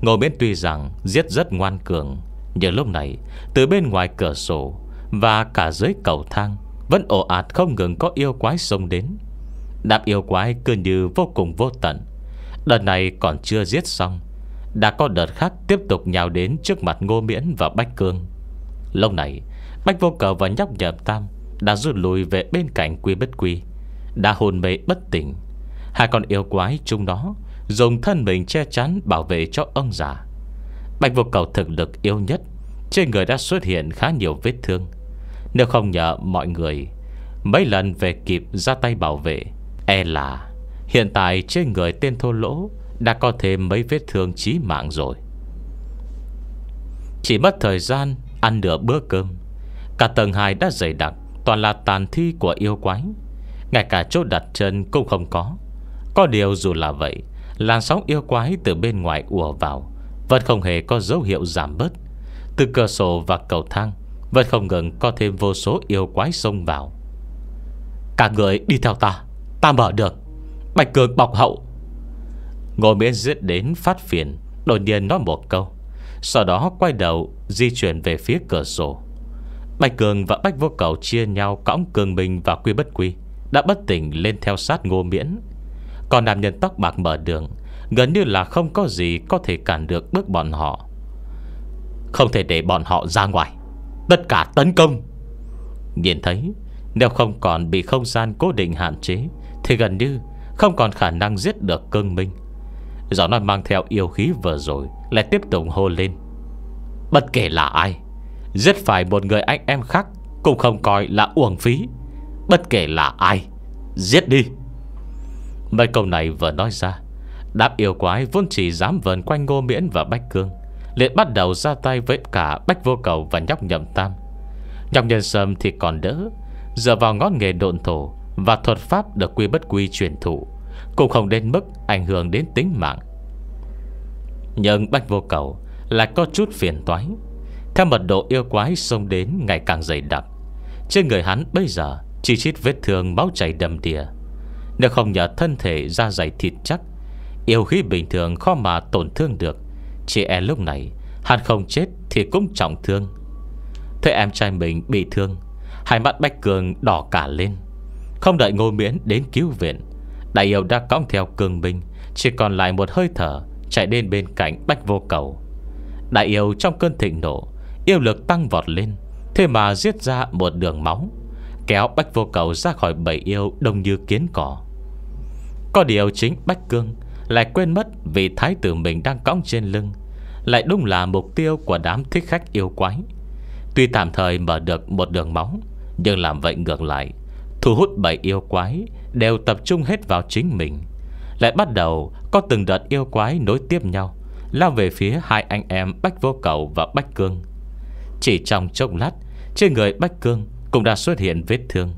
Ngô miễn tuy rằng giết rất ngoan cường Nhưng lúc này Từ bên ngoài cửa sổ Và cả dưới cầu thang Vẫn ồ ạt không ngừng có yêu quái xông đến Đám yêu quái cứ như vô cùng vô tận Đợt này còn chưa giết xong Đã có đợt khác tiếp tục nhào đến Trước mặt Ngô Miễn và Bách Cương Lâu này Bách Vô Cờ và Nhóc Nhậm Tam đã rút lui về bên cạnh quy bất quy Đã hồn mê bất tỉnh Hai con yêu quái chúng đó Dùng thân mình che chắn bảo vệ cho ông già Bạch vô cầu thực lực yêu nhất Trên người đã xuất hiện khá nhiều vết thương Nếu không nhờ mọi người Mấy lần về kịp ra tay bảo vệ E là Hiện tại trên người tên thô lỗ Đã có thêm mấy vết thương chí mạng rồi Chỉ mất thời gian Ăn nửa bữa cơm Cả tầng 2 đã dày đặc Toàn là tàn thi của yêu quái Ngay cả chỗ đặt chân cũng không có Có điều dù là vậy Làn sóng yêu quái từ bên ngoài ùa vào Vẫn không hề có dấu hiệu giảm bớt Từ cửa sổ và cầu thang Vẫn không ngừng có thêm vô số yêu quái xông vào Cả người đi theo ta Ta mở được Bạch Cường bọc hậu Ngô miễn giết đến phát phiền Đột nhiên nói một câu Sau đó quay đầu di chuyển về phía cửa sổ Bạch Cường và Bách Vô Cầu chia nhau cõng Cường Minh và Quy Bất Quy đã bất tỉnh lên theo sát Ngô Miễn. Còn nam nhân tóc bạc mở đường, gần như là không có gì có thể cản được bước bọn họ. Không thể để bọn họ ra ngoài. Tất cả tấn công. Nhìn thấy, nếu không còn bị không gian cố định hạn chế, thì gần như không còn khả năng giết được Cương Minh. Giọng nói mang theo yêu khí vừa rồi lại tiếp tục hô lên. Bất kể là ai Giết phải một người anh em khác Cũng không coi là uổng phí Bất kể là ai Giết đi Mấy câu này vừa nói ra Đám yêu quái vốn chỉ dám vờn quanh Ngô Miễn và Bách Cương liền bắt đầu ra tay với cả Bách Vô Cầu và Nhóc Nhậm Tam Nhóc Nhân Sâm thì còn đỡ Dựa vào ngón nghề độn thổ Và thuật pháp được quy bất quy truyền thụ Cũng không đến mức ảnh hưởng đến tính mạng Nhưng Bách Vô Cầu Lại có chút phiền toái theo mật độ yêu quái xông đến ngày càng dày đặc Trên người hắn bây giờ Chỉ chít vết thương máu chảy đầm đìa Nếu không nhờ thân thể da dày thịt chắc Yêu khí bình thường khó mà tổn thương được Chỉ e lúc này Hắn không chết thì cũng trọng thương Thấy em trai mình bị thương Hai mắt Bách Cường đỏ cả lên Không đợi ngô miễn đến cứu viện Đại yêu đã cõng theo cường binh Chỉ còn lại một hơi thở Chạy đến bên cạnh Bách Vô Cầu Đại yêu trong cơn thịnh nộ Yêu lực tăng vọt lên Thế mà giết ra một đường máu Kéo Bách Vô Cầu ra khỏi bầy yêu đông như kiến cỏ Có điều chính Bách Cương Lại quên mất vì thái tử mình đang cõng trên lưng Lại đúng là mục tiêu của đám thích khách yêu quái Tuy tạm thời mở được một đường máu Nhưng làm vậy ngược lại Thu hút bảy yêu quái Đều tập trung hết vào chính mình Lại bắt đầu có từng đợt yêu quái nối tiếp nhau Lao về phía hai anh em Bách Vô Cầu và Bách Cương chỉ trong chốc lát Trên người Bách Cương cũng đã xuất hiện vết thương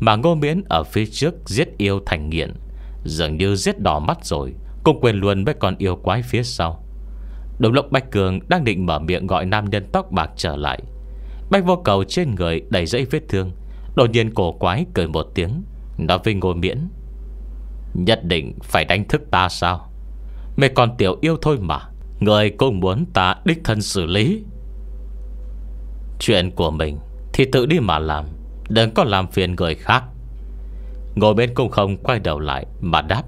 Mà Ngô Miễn ở phía trước Giết yêu thành nghiện Dường như giết đỏ mắt rồi Cũng quên luôn với con yêu quái phía sau Đồng lộc Bách Cường đang định mở miệng gọi nam nhân tóc bạc trở lại Bách vô cầu trên người đầy dẫy vết thương Đột nhiên cổ quái cười một tiếng Nói với ngô miễn Nhất định phải đánh thức ta sao Mày còn tiểu yêu thôi mà Người cũng muốn ta đích thân xử lý Chuyện của mình Thì tự đi mà làm Đừng có làm phiền người khác Ngồi bên cung không quay đầu lại Mà đáp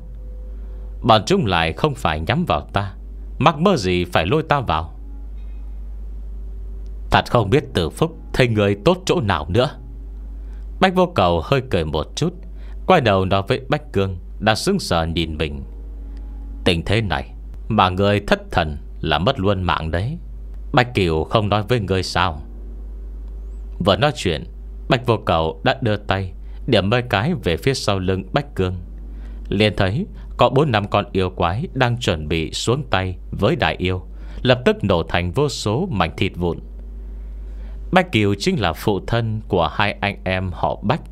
Bọn chúng lại không phải nhắm vào ta Mắc mơ gì phải lôi ta vào Thật không biết từ phúc Thầy người tốt chỗ nào nữa Bách vô cầu hơi cười một chút Quay đầu nói với Bách Cương Đã sững sờ nhìn mình Tình thế này Mà người thất thần là mất luôn mạng đấy Bạch Kiều không nói với người sao Vừa nói chuyện Bạch vô cầu đã đưa tay Điểm mấy cái về phía sau lưng Bách Cương liền thấy có bốn năm con yêu quái Đang chuẩn bị xuống tay với đại yêu Lập tức nổ thành vô số mảnh thịt vụn Bách Kiều chính là phụ thân Của hai anh em họ Bách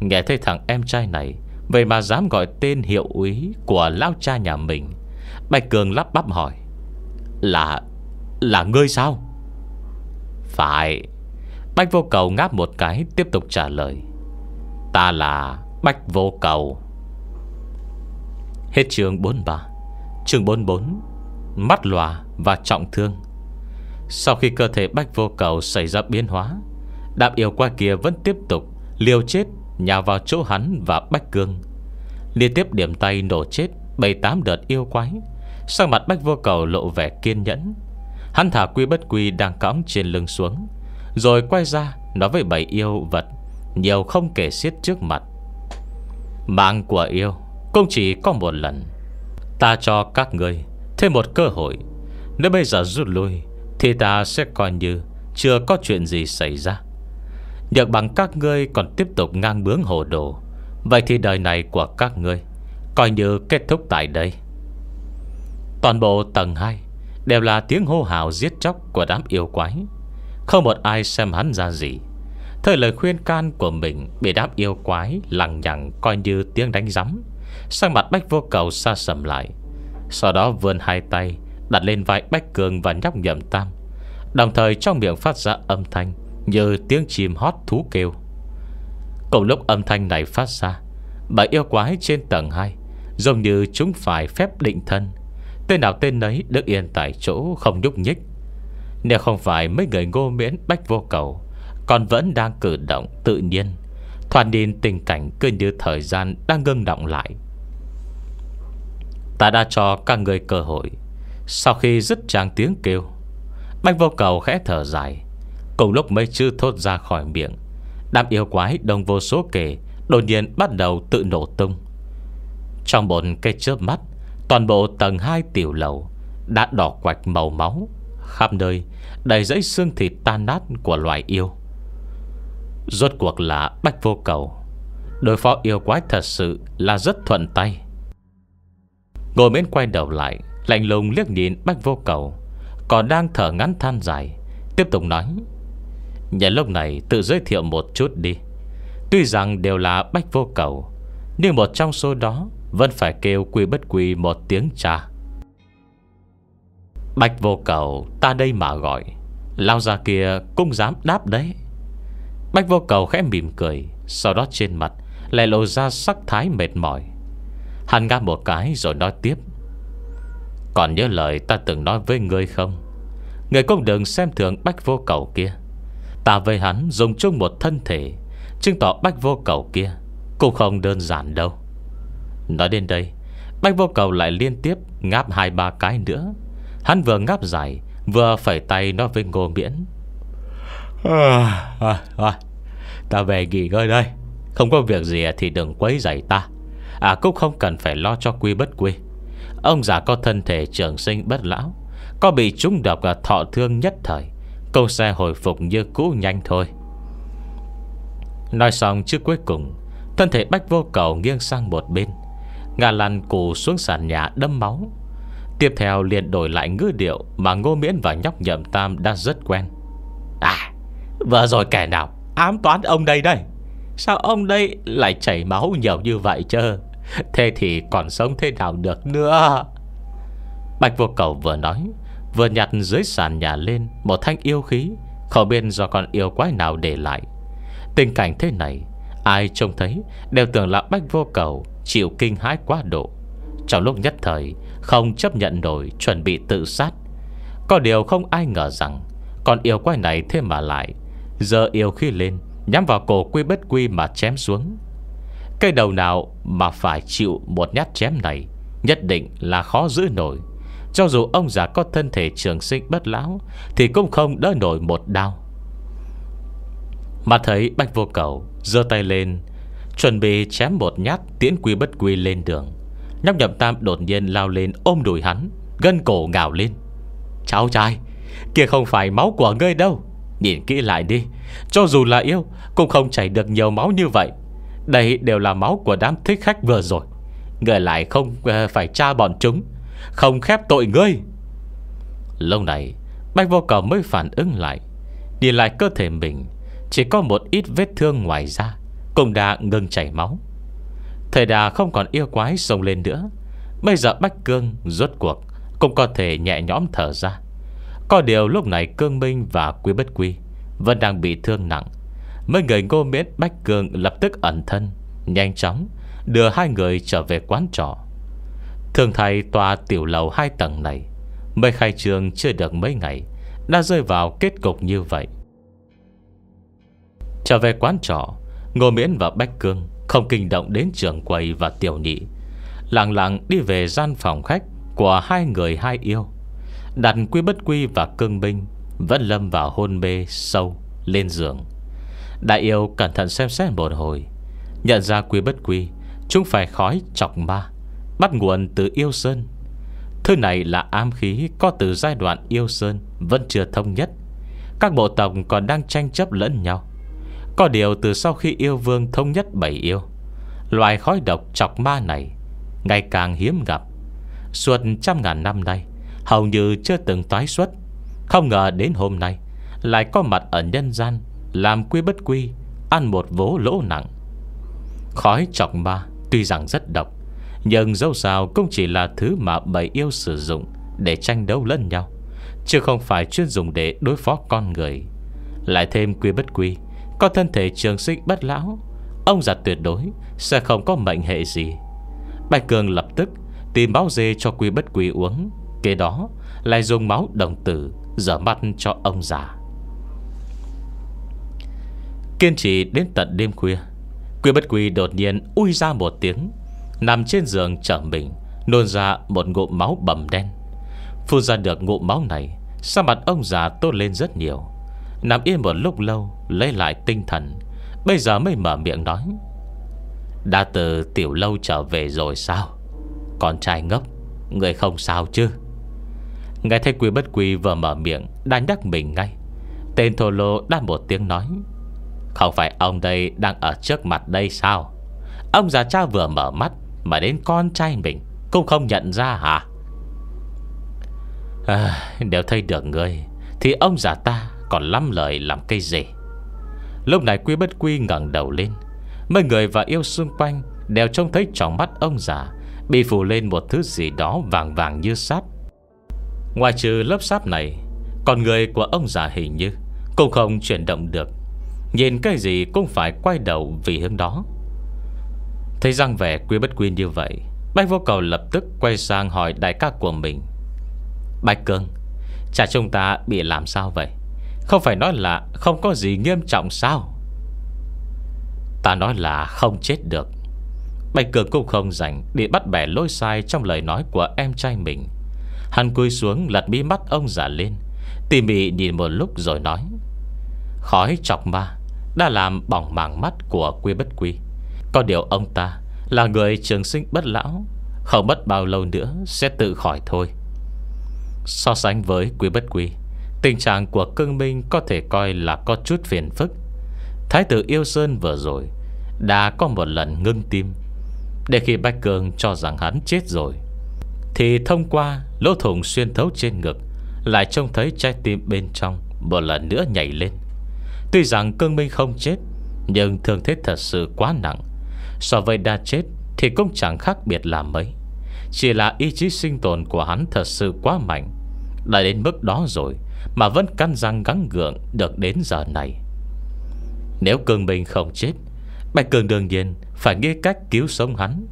Nghe thấy thằng em trai này Vậy mà dám gọi tên hiệu úy Của lão cha nhà mình Bạch Cường lắp bắp hỏi Là Là ngươi sao Phải Bách vô cầu ngáp một cái Tiếp tục trả lời Ta là Bách vô cầu Hết chương 43 Chương 44 Mắt lòa và trọng thương Sau khi cơ thể bách vô cầu xảy ra biến hóa Đạm yêu qua kia vẫn tiếp tục Liều chết nhào vào chỗ hắn và bách cương Liên tiếp điểm tay nổ chết 7 tám đợt yêu quái Sang mặt bách vô cầu lộ vẻ kiên nhẫn Hắn thả quy bất quy đang cõng trên lưng xuống rồi quay ra Nói với bảy yêu vật Nhiều không kể xiết trước mặt Mạng của yêu Cũng chỉ có một lần Ta cho các ngươi thêm một cơ hội Nếu bây giờ rút lui Thì ta sẽ coi như Chưa có chuyện gì xảy ra được bằng các ngươi còn tiếp tục ngang bướng hồ đồ Vậy thì đời này của các ngươi Coi như kết thúc tại đây Toàn bộ tầng 2 Đều là tiếng hô hào giết chóc của đám yêu quái không một ai xem hắn ra gì Thời lời khuyên can của mình Bị đáp yêu quái lằng nhằng Coi như tiếng đánh rắm Sang mặt bách vô cầu xa sầm lại Sau đó vươn hai tay Đặt lên vai bách cường và nhóc nhậm tam Đồng thời trong miệng phát ra âm thanh Như tiếng chim hót thú kêu Cùng lúc âm thanh này phát ra Bảy yêu quái trên tầng 2 Giống như chúng phải phép định thân Tên nào tên nấy đứng yên tại chỗ không nhúc nhích nếu không phải mấy người ngô miễn bách vô cầu Còn vẫn đang cử động tự nhiên Thoàn nhìn tình cảnh cứ như thời gian đang ngưng động lại Ta đã cho các người cơ hội Sau khi dứt trang tiếng kêu Bách vô cầu khẽ thở dài Cùng lúc mấy chữ thốt ra khỏi miệng Đám yêu quái đồng vô số kể Đột nhiên bắt đầu tự nổ tung Trong một cái chớp mắt Toàn bộ tầng 2 tiểu lầu Đã đỏ quạch màu máu Khắp nơi đầy dãy xương thịt tan nát của loài yêu Rốt cuộc là bách vô cầu Đối phó yêu quái thật sự là rất thuận tay Ngồi mến quay đầu lại Lạnh lùng liếc nhìn bách vô cầu Còn đang thở ngắn than dài Tiếp tục nói Nhà lúc này tự giới thiệu một chút đi Tuy rằng đều là bách vô cầu Nhưng một trong số đó Vẫn phải kêu quy bất quy một tiếng trà Bạch vô cầu ta đây mà gọi Lao ra kia cũng dám đáp đấy Bạch vô cầu khẽ mỉm cười Sau đó trên mặt Lại lộ ra sắc thái mệt mỏi Hắn ngáp một cái rồi nói tiếp Còn nhớ lời ta từng nói với ngươi không Người cũng đừng xem thường bách vô cầu kia Ta với hắn dùng chung một thân thể Chứng tỏ bách vô cầu kia Cũng không đơn giản đâu Nói đến đây Bách vô cầu lại liên tiếp ngáp hai ba cái nữa Hắn vừa ngáp dài Vừa phải tay nó với Ngô Miễn à, à, à, Ta về nghỉ ngơi đây Không có việc gì thì đừng quấy dậy ta À cũng không cần phải lo cho quy bất quy Ông già có thân thể trường sinh bất lão Có bị trúng độc thọ thương nhất thời Câu xe hồi phục như cũ nhanh thôi Nói xong chứ cuối cùng Thân thể bách vô cầu nghiêng sang một bên Ngà lăn cụ xuống sàn nhà đâm máu Tiếp theo liền đổi lại ngữ điệu Mà Ngô Miễn và nhóc nhậm tam đã rất quen À Vừa rồi kẻ nào ám toán ông đây đây Sao ông đây lại chảy máu nhiều như vậy chứ Thế thì còn sống thế nào được nữa Bạch vô cầu vừa nói Vừa nhặt dưới sàn nhà lên Một thanh yêu khí Không biết do con yêu quái nào để lại Tình cảnh thế này Ai trông thấy đều tưởng là bách vô cầu Chịu kinh hãi quá độ Trong lúc nhất thời không chấp nhận nổi chuẩn bị tự sát Có điều không ai ngờ rằng Con yêu quái này thế mà lại Giờ yêu khi lên Nhắm vào cổ quy bất quy mà chém xuống Cây đầu nào mà phải chịu một nhát chém này Nhất định là khó giữ nổi Cho dù ông già có thân thể trường sinh bất lão Thì cũng không đỡ nổi một đau Mà thấy bạch vô cầu giơ tay lên Chuẩn bị chém một nhát tiễn quy bất quy lên đường Nhóc nhậm tam đột nhiên lao lên ôm đùi hắn Gân cổ ngào lên Cháu trai Kia không phải máu của ngươi đâu Nhìn kỹ lại đi Cho dù là yêu Cũng không chảy được nhiều máu như vậy Đây đều là máu của đám thích khách vừa rồi Ngươi lại không ờ, phải tra bọn chúng Không khép tội ngươi Lâu này Bách vô cầu mới phản ứng lại Đi lại cơ thể mình Chỉ có một ít vết thương ngoài da Cũng đã ngừng chảy máu Thầy đà không còn yêu quái sông lên nữa Bây giờ Bách Cương rốt cuộc Cũng có thể nhẹ nhõm thở ra Có điều lúc này Cương Minh và Quý Bất quy Vẫn đang bị thương nặng Mấy người ngô miễn Bách Cương lập tức ẩn thân Nhanh chóng Đưa hai người trở về quán trọ Thường thầy tòa tiểu lầu hai tầng này Mới khai trường chưa được mấy ngày Đã rơi vào kết cục như vậy Trở về quán trọ Ngô Miễn và Bách Cương không kinh động đến trường quầy và tiểu nhị Lặng lặng đi về gian phòng khách Của hai người hai yêu Đặt quy bất quy và cương binh Vẫn lâm vào hôn mê sâu Lên giường Đại yêu cẩn thận xem xét một hồi Nhận ra quy bất quy Chúng phải khói chọc ma Bắt nguồn từ yêu sơn Thứ này là ám khí có từ giai đoạn yêu sơn Vẫn chưa thông nhất Các bộ tộc còn đang tranh chấp lẫn nhau có điều từ sau khi yêu vương thống nhất bảy yêu Loài khói độc chọc ma này Ngày càng hiếm gặp Suốt trăm ngàn năm nay Hầu như chưa từng tái xuất Không ngờ đến hôm nay Lại có mặt ở nhân gian Làm quy bất quy Ăn một vố lỗ nặng Khói chọc ma tuy rằng rất độc Nhưng dẫu sao cũng chỉ là thứ mà bảy yêu sử dụng Để tranh đấu lẫn nhau Chứ không phải chuyên dùng để đối phó con người Lại thêm quy bất quy có thân thể trường sinh bất lão Ông già tuyệt đối Sẽ không có mệnh hệ gì Bạch Cường lập tức tìm máu dê cho quy bất quy uống Kế đó lại dùng máu đồng tử Giở mắt cho ông già Kiên trì đến tận đêm khuya Quy bất quy đột nhiên ui ra một tiếng Nằm trên giường trở mình Nôn ra một ngụm máu bầm đen Phun ra được ngụm máu này Sao mặt ông già tốt lên rất nhiều Nằm yên một lúc lâu Lấy lại tinh thần Bây giờ mới mở miệng nói Đã từ tiểu lâu trở về rồi sao Con trai ngốc Người không sao chứ Nghe thấy quý bất quý vừa mở miệng Đã nhắc mình ngay Tên thô lô đã một tiếng nói Không phải ông đây đang ở trước mặt đây sao Ông già cha vừa mở mắt Mà đến con trai mình Cũng không nhận ra hả à, Nếu thấy được người Thì ông già ta còn lắm lời làm cái gì Lúc này Quy Bất Quy ngẩng đầu lên Mấy người và yêu xung quanh Đều trông thấy trong mắt ông già Bị phủ lên một thứ gì đó vàng vàng như sáp Ngoài trừ lớp sáp này Còn người của ông già hình như Cũng không chuyển động được Nhìn cái gì cũng phải quay đầu vì hướng đó Thấy răng vẻ Quy Bất Quy như vậy Bách vô cầu lập tức quay sang hỏi đại ca của mình Bạch Cương cha chúng ta bị làm sao vậy không phải nói là không có gì nghiêm trọng sao Ta nói là không chết được Bạch Cường cũng không rảnh Để bắt bẻ lỗi sai trong lời nói của em trai mình Hắn cúi xuống lật mí mắt ông già lên Tỉ mỉ nhìn một lúc rồi nói Khói chọc ma Đã làm bỏng màng mắt của quy bất quy Có điều ông ta Là người trường sinh bất lão Không mất bao lâu nữa Sẽ tự khỏi thôi So sánh với Quý bất Quý. Tình trạng của cương minh có thể coi là có chút phiền phức Thái tử Yêu Sơn vừa rồi Đã có một lần ngưng tim Để khi Bách Cường cho rằng hắn chết rồi Thì thông qua lỗ thủng xuyên thấu trên ngực Lại trông thấy trái tim bên trong Một lần nữa nhảy lên Tuy rằng cương minh không chết Nhưng thương thế thật sự quá nặng So với đa chết Thì cũng chẳng khác biệt là mấy Chỉ là ý chí sinh tồn của hắn thật sự quá mạnh Đã đến mức đó rồi mà vẫn căn răng gắn gượng Được đến giờ này Nếu Cường Minh không chết Bạch Cường đương nhiên phải nghĩ cách cứu sống hắn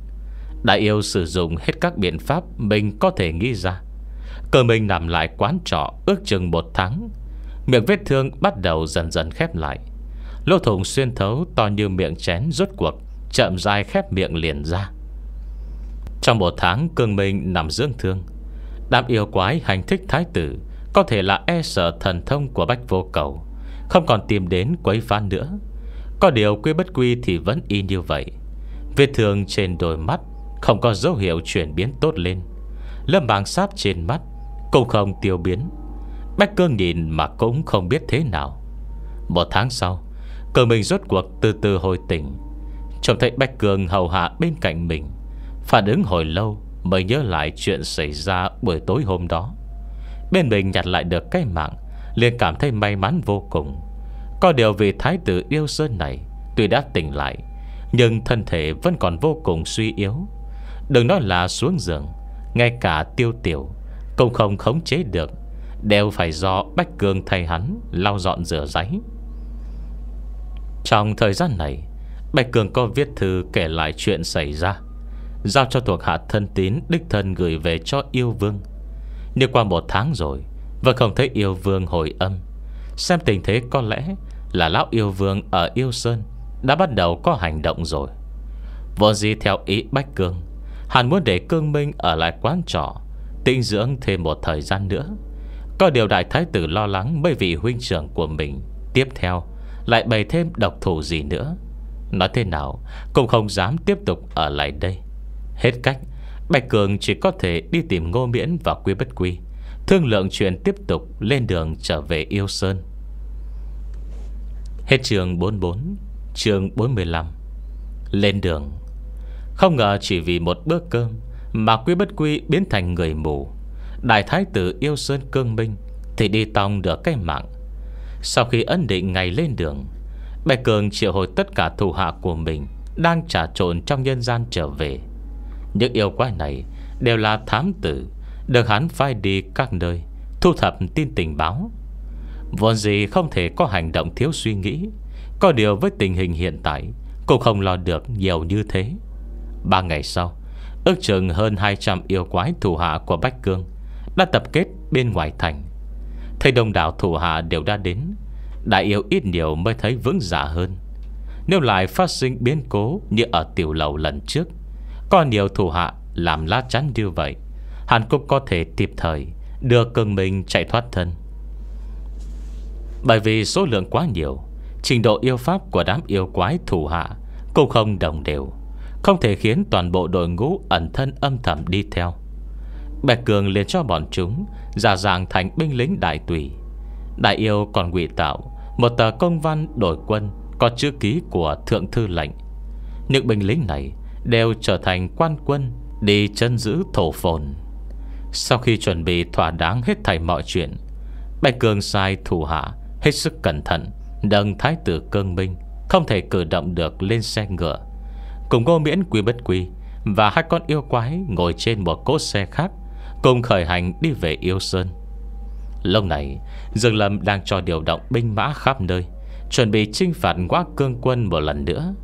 Đại yêu sử dụng hết các biện pháp Mình có thể nghĩ ra Cường Minh nằm lại quán trọ Ước chừng một tháng Miệng vết thương bắt đầu dần dần khép lại Lỗ thủng xuyên thấu to như miệng chén Rốt cuộc chậm dài khép miệng liền ra Trong một tháng Cường Minh nằm dưỡng thương Đám yêu quái hành thích thái tử có thể là e sợ thần thông của Bách Vô Cầu Không còn tìm đến quấy phá nữa Có điều quy bất quy thì vẫn y như vậy Vết thương trên đôi mắt Không có dấu hiệu chuyển biến tốt lên Lâm bàng sáp trên mắt Cũng không tiêu biến Bách cương nhìn mà cũng không biết thế nào Một tháng sau Cường mình rốt cuộc từ từ hồi tỉnh Trông thấy Bách Cường hầu hạ bên cạnh mình Phản ứng hồi lâu Mới nhớ lại chuyện xảy ra buổi tối hôm đó Bên mình nhặt lại được cái mạng liền cảm thấy may mắn vô cùng Có điều vì thái tử yêu sơn này Tuy đã tỉnh lại Nhưng thân thể vẫn còn vô cùng suy yếu Đừng nói là xuống giường Ngay cả tiêu tiểu Cũng không khống chế được Đều phải do Bách Cương thay hắn Lau dọn rửa giấy Trong thời gian này Bạch Cường có viết thư kể lại chuyện xảy ra Giao cho thuộc hạ thân tín Đích thân gửi về cho yêu vương nếu qua một tháng rồi và không thấy yêu vương hồi âm Xem tình thế có lẽ Là lão yêu vương ở yêu sơn Đã bắt đầu có hành động rồi Vô gì theo ý Bách Cương Hàn muốn để Cương Minh ở lại quán trọ Tinh dưỡng thêm một thời gian nữa Có điều đại thái tử lo lắng Bởi vì huynh trưởng của mình Tiếp theo lại bày thêm độc thủ gì nữa Nói thế nào Cũng không dám tiếp tục ở lại đây Hết cách Bạch Cường chỉ có thể đi tìm Ngô Miễn và Quy Bất Quy Thương lượng chuyện tiếp tục lên đường trở về Yêu Sơn Hết trường 44 Trường 45 Lên đường Không ngờ chỉ vì một bữa cơm Mà Quy Bất Quy biến thành người mù Đại Thái tử Yêu Sơn Cương Minh Thì đi tòng được cái mạng Sau khi ấn định ngày lên đường Bạch Cường triệu hồi tất cả thủ hạ của mình Đang trả trộn trong nhân gian trở về những yêu quái này đều là thám tử Được hắn phai đi các nơi Thu thập tin tình báo Vốn gì không thể có hành động thiếu suy nghĩ Có điều với tình hình hiện tại Cũng không lo được nhiều như thế Ba ngày sau Ước chừng hơn 200 yêu quái thủ hạ của Bách Cương Đã tập kết bên ngoài thành Thầy đông đảo thủ hạ đều đã đến Đại yêu ít nhiều mới thấy vững giả dạ hơn Nếu lại phát sinh biến cố Như ở tiểu lầu lần trước có nhiều thủ hạ làm lá chắn như vậy Hàn cũng có thể kịp thời Đưa cường mình chạy thoát thân Bởi vì số lượng quá nhiều Trình độ yêu pháp của đám yêu quái thủ hạ Cũng không đồng đều Không thể khiến toàn bộ đội ngũ ẩn thân âm thầm đi theo Bạch Cường liền cho bọn chúng Giả dạng thành binh lính đại tùy Đại yêu còn ngụy tạo Một tờ công văn đổi quân Có chữ ký của thượng thư lệnh Những binh lính này Đều trở thành quan quân Đi chân giữ thổ phồn Sau khi chuẩn bị thỏa đáng hết thảy mọi chuyện Bạch Cường sai thủ hạ Hết sức cẩn thận Đâng thái tử cương minh Không thể cử động được lên xe ngựa Cùng ngô miễn quy bất quy Và hai con yêu quái ngồi trên một cỗ xe khác Cùng khởi hành đi về yêu sơn Lâu này Dương Lâm đang cho điều động binh mã khắp nơi Chuẩn bị chinh phạt quá cương quân một lần nữa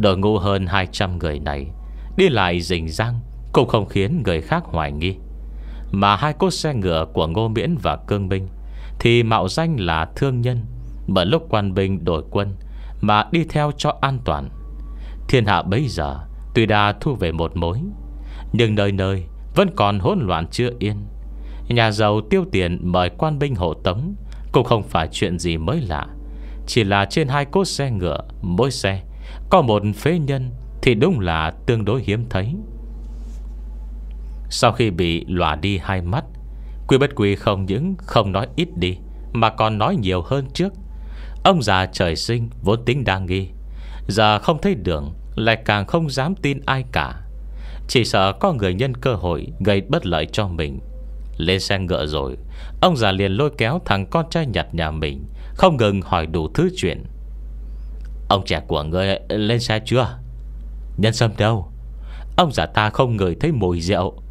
Đội ngũ hơn 200 người này Đi lại rình răng Cũng không khiến người khác hoài nghi Mà hai cốt xe ngựa của Ngô Miễn và Cương Binh Thì mạo danh là thương nhân Bởi lúc quan binh đổi quân Mà đi theo cho an toàn Thiên hạ bây giờ Tuy đã thu về một mối Nhưng nơi nơi vẫn còn hỗn loạn chưa yên Nhà giàu tiêu tiền mời quan binh hộ tống Cũng không phải chuyện gì mới lạ Chỉ là trên hai cốt xe ngựa Mỗi xe có một phế nhân Thì đúng là tương đối hiếm thấy Sau khi bị lòa đi hai mắt Quy bất quy không những không nói ít đi Mà còn nói nhiều hơn trước Ông già trời sinh vốn tính đa nghi Giờ không thấy đường Lại càng không dám tin ai cả Chỉ sợ có người nhân cơ hội Gây bất lợi cho mình Lên xe ngựa rồi Ông già liền lôi kéo thằng con trai nhặt nhà mình Không ngừng hỏi đủ thứ chuyện Ông trẻ của ngươi lên xe chưa Nhân sâm đâu Ông giả ta không ngửi thấy mùi rượu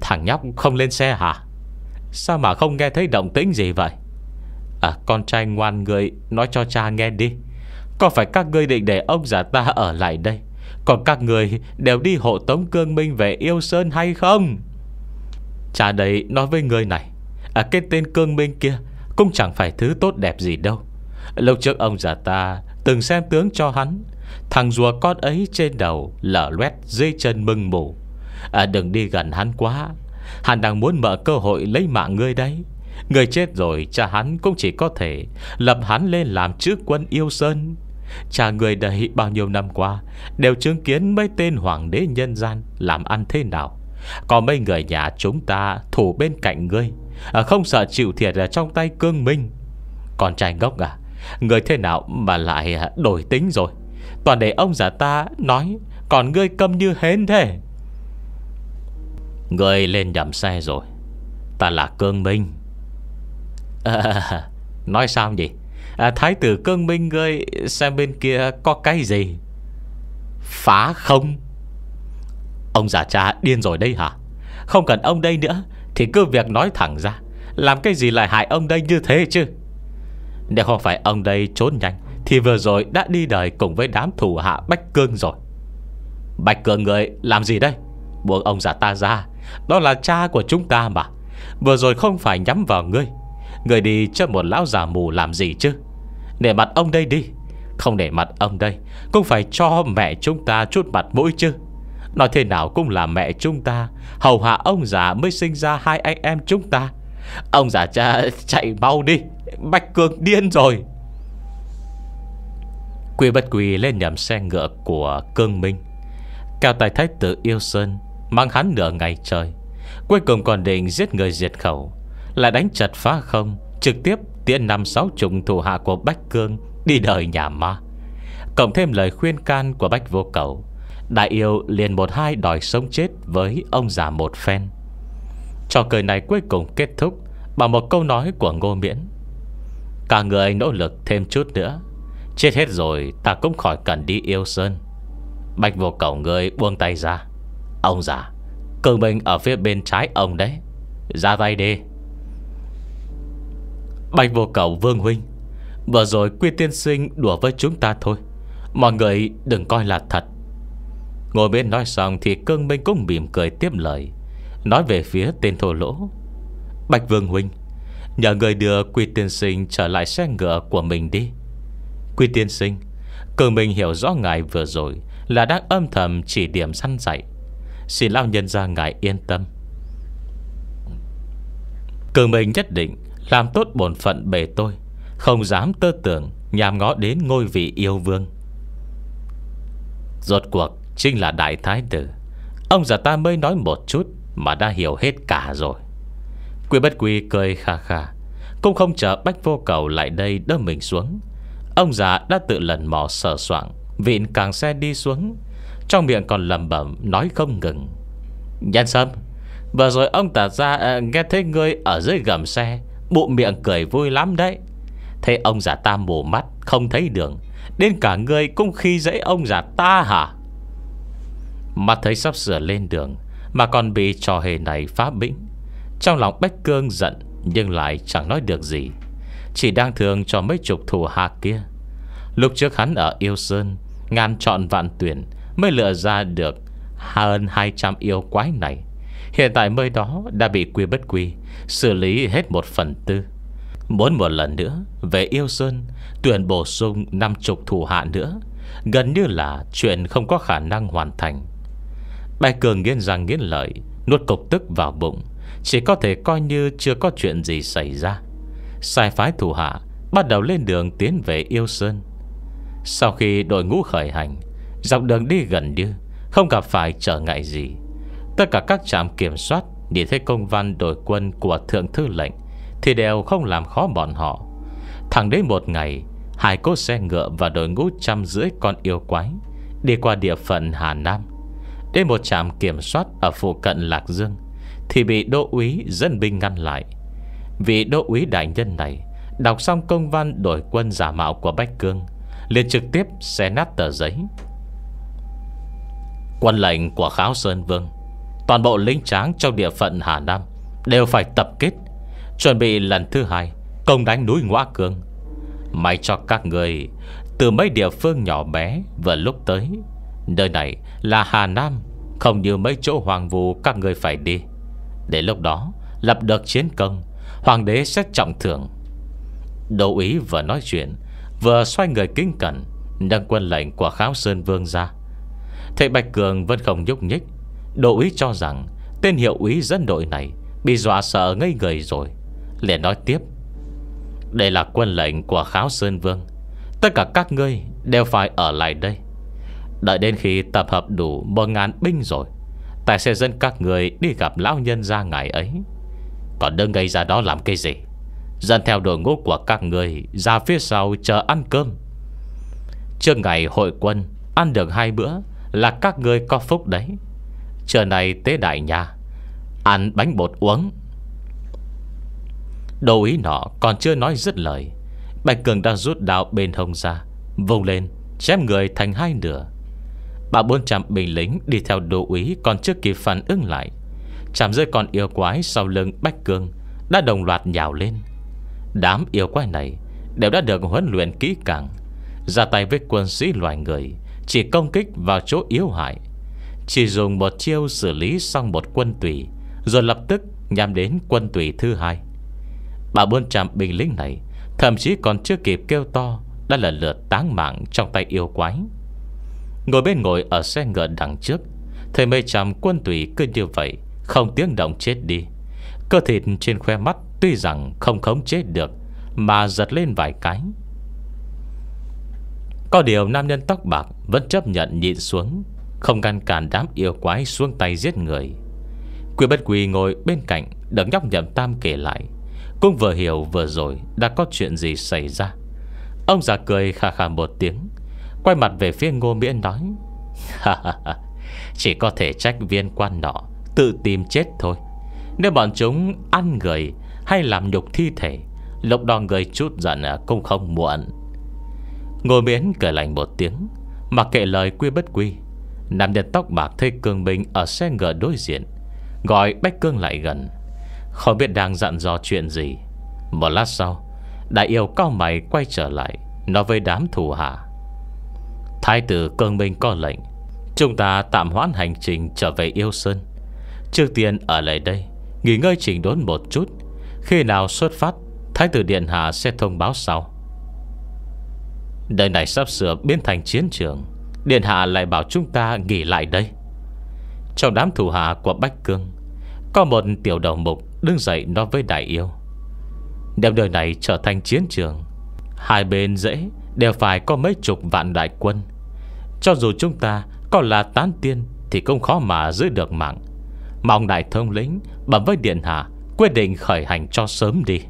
Thằng nhóc không lên xe hả Sao mà không nghe thấy động tĩnh gì vậy À con trai ngoan người Nói cho cha nghe đi Có phải các ngươi định để ông giả ta ở lại đây Còn các người đều đi hộ tống cương minh về yêu sơn hay không Cha đấy nói với người này à, Cái tên cương minh kia Cũng chẳng phải thứ tốt đẹp gì đâu lâu trước ông già ta Từng xem tướng cho hắn Thằng rùa con ấy trên đầu Lở loét dây chân mưng mù à, Đừng đi gần hắn quá Hắn đang muốn mở cơ hội lấy mạng ngươi đấy Người chết rồi cha hắn cũng chỉ có thể Lập hắn lên làm trước quân yêu sơn Cha người đấy bao nhiêu năm qua Đều chứng kiến mấy tên hoàng đế nhân gian Làm ăn thế nào Có mấy người nhà chúng ta thủ bên cạnh ngươi à, Không sợ chịu thiệt ở trong tay cương minh Còn trai ngốc à Người thế nào mà lại à, đổi tính rồi Toàn để ông già ta nói Còn ngươi câm như hến thế Ngươi lên nhầm xe rồi Ta là Cương Minh à, Nói sao nhỉ à, Thái tử Cương Minh ngươi Xem bên kia có cái gì Phá không Ông già cha điên rồi đây hả Không cần ông đây nữa Thì cứ việc nói thẳng ra Làm cái gì lại hại ông đây như thế chứ nếu không phải ông đây trốn nhanh Thì vừa rồi đã đi đời cùng với đám thủ hạ Bách Cương rồi Bạch Cương người làm gì đây Buông ông giả ta ra Đó là cha của chúng ta mà Vừa rồi không phải nhắm vào ngươi người đi cho một lão già mù làm gì chứ Để mặt ông đây đi Không để mặt ông đây Cũng phải cho mẹ chúng ta chút mặt mũi chứ Nói thế nào cũng là mẹ chúng ta Hầu hạ ông già mới sinh ra hai anh em chúng ta Ông già cha chạy mau đi Bạch Cường điên rồi Quỷ bất quỷ lên nhầm xe ngựa của Cương Minh Cao tài thái tử Yêu Sơn Mang hắn nửa ngày trời Cuối cùng còn định giết người diệt khẩu Lại đánh chật phá không Trực tiếp tiễn năm sáu trùng thủ hạ của Bách Cương Đi đời nhà ma Cộng thêm lời khuyên can của Bách Vô Cầu Đại yêu liền một hai đòi sống chết Với ông già một phen Trò cười này cuối cùng kết thúc Bằng một câu nói của Ngô Miễn Cả người nỗ lực thêm chút nữa Chết hết rồi ta cũng khỏi cần đi yêu sơn Bạch vô cầu người buông tay ra Ông già Cường mình ở phía bên trái ông đấy Ra tay đi Bạch vô cầu vương huynh Vừa rồi quy tiên sinh đùa với chúng ta thôi Mọi người đừng coi là thật Ngồi bên nói xong Thì cương minh cũng mỉm cười tiếp lời Nói về phía tên thổ lỗ Bạch vương huynh Nhờ người đưa Quy Tiên Sinh trở lại xe ngựa của mình đi Quy Tiên Sinh Cường mình hiểu rõ ngài vừa rồi Là đang âm thầm chỉ điểm săn dạy Xin lao nhân ra ngài yên tâm Cường mình nhất định Làm tốt bổn phận bề tôi Không dám tơ tưởng Nhàm ngó đến ngôi vị yêu vương Rốt cuộc Chính là đại thái tử Ông già ta mới nói một chút Mà đã hiểu hết cả rồi Quy bất quy cười khà khà Cũng không chờ bách vô cầu lại đây đỡ mình xuống Ông già đã tự lần mò sờ soạn Vịn càng xe đi xuống Trong miệng còn lầm bẩm Nói không ngừng Nhan sâm Vừa rồi ông tả ra ờ, nghe thấy ngươi ở dưới gầm xe Bụng miệng cười vui lắm đấy Thế ông già ta mù mắt Không thấy đường Đến cả ngươi cũng khi dễ ông già ta hả Mặt thấy sắp sửa lên đường Mà còn bị trò hề này phá bĩnh trong lòng Bách Cương giận Nhưng lại chẳng nói được gì Chỉ đang thương cho mấy chục thù hạ kia Lúc trước hắn ở Yêu Sơn Ngàn chọn vạn tuyển Mới lựa ra được hơn 200 yêu quái này Hiện tại nơi đó đã bị quy bất quy Xử lý hết một phần tư Muốn một lần nữa Về yêu sơn Tuyển bổ sung 50 thủ hạ nữa Gần như là chuyện không có khả năng hoàn thành Bài cường nghiên rằng nghiên lợi Nuốt cục tức vào bụng chỉ có thể coi như chưa có chuyện gì xảy ra Sai phái thủ hạ Bắt đầu lên đường tiến về Yêu Sơn Sau khi đội ngũ khởi hành Dọc đường đi gần như Không gặp phải trở ngại gì Tất cả các trạm kiểm soát Nhìn thấy công văn đội quân của Thượng Thư lệnh Thì đều không làm khó bọn họ Thẳng đến một ngày Hai cốt xe ngựa và đội ngũ trăm rưỡi con yêu quái Đi qua địa phận Hà Nam Đến một trạm kiểm soát ở phụ cận Lạc Dương thì bị đô úy dân binh ngăn lại Vì đô úy đại nhân này Đọc xong công văn đổi quân giả mạo của Bách Cương liền trực tiếp xé nát tờ giấy Quân lệnh của Kháo Sơn Vương Toàn bộ lính tráng trong địa phận Hà Nam Đều phải tập kết Chuẩn bị lần thứ hai Công đánh núi Ngoã Cương May cho các người Từ mấy địa phương nhỏ bé Vừa lúc tới Nơi này là Hà Nam Không như mấy chỗ hoàng vù các người phải đi để lúc đó Lập được chiến công Hoàng đế sẽ trọng thưởng Đỗ ý vừa nói chuyện Vừa xoay người kinh cẩn Nâng quân lệnh của Kháo Sơn Vương ra Thầy Bạch Cường vẫn không nhúc nhích Đỗ ý cho rằng Tên hiệu úy dân đội này Bị dọa sợ ngây người rồi Liền nói tiếp Đây là quân lệnh của Kháo Sơn Vương Tất cả các ngươi đều phải ở lại đây Đợi đến khi tập hợp đủ 1 ngàn binh rồi Ta xe dân các người đi gặp lão nhân ra ngày ấy Còn đơn gây ra đó làm cái gì Dẫn theo đội ngũ của các người Ra phía sau chờ ăn cơm Trước ngày hội quân Ăn được hai bữa Là các người có phúc đấy Trưa này tế đại nhà Ăn bánh bột uống Đầu ý nọ còn chưa nói dứt lời Bạch Cường đã rút đào bên hông ra Vùng lên Chém người thành hai nửa Bà 400 binh lính đi theo đô úy còn chưa kịp phản ứng lại Chạm rơi con yêu quái sau lưng Bách Cương Đã đồng loạt nhào lên Đám yêu quái này Đều đã được huấn luyện kỹ càng Ra tay với quân sĩ loài người Chỉ công kích vào chỗ yếu hại Chỉ dùng một chiêu xử lý xong một quân tùy Rồi lập tức nhằm đến quân tùy thứ hai Bà 400 binh lính này Thậm chí còn chưa kịp kêu to Đã lần lượt tán mạng trong tay yêu quái Ngồi bên ngồi ở xe ngựa đằng trước Thầy mây tràm quân tùy cứ như vậy Không tiếng động chết đi Cơ thịt trên khoe mắt Tuy rằng không khống chết được Mà giật lên vài cái Có điều nam nhân tóc bạc Vẫn chấp nhận nhịn xuống Không ngăn cản đám yêu quái xuống tay giết người Quy bất quỳ ngồi bên cạnh Đấng nhóc nhậm tam kể lại Cũng vừa hiểu vừa rồi Đã có chuyện gì xảy ra Ông già cười khà khà một tiếng Quay mặt về phía ngô miễn nói Chỉ có thể trách viên quan nọ Tự tìm chết thôi Nếu bọn chúng ăn người Hay làm nhục thi thể Lộc đo người chút giận cũng không muộn Ngô miễn cười lành một tiếng Mặc kệ lời quy bất quy Nam nhân tóc bạc thấy Cương bình Ở xe ngựa đối diện Gọi Bách Cương lại gần Không biết đang dặn dò chuyện gì Một lát sau Đại yêu cao mày quay trở lại Nói với đám thù hạ Thái tử Cương Minh có lệnh Chúng ta tạm hoãn hành trình trở về Yêu Sơn Trước tiên ở lại đây Nghỉ ngơi chỉnh đốn một chút Khi nào xuất phát Thái tử Điện Hạ sẽ thông báo sau Đời này sắp sửa biến thành chiến trường Điện Hạ lại bảo chúng ta nghỉ lại đây Trong đám thủ hạ của Bách Cương Có một tiểu đầu mục đứng dậy nói với Đại Yêu Đem đời này trở thành chiến trường Hai bên dễ đều phải có mấy chục vạn đại quân cho dù chúng ta có là tán tiên Thì cũng khó mà giữ được mạng Mong đại thông lĩnh bẩm với điện hạ Quyết định khởi hành cho sớm đi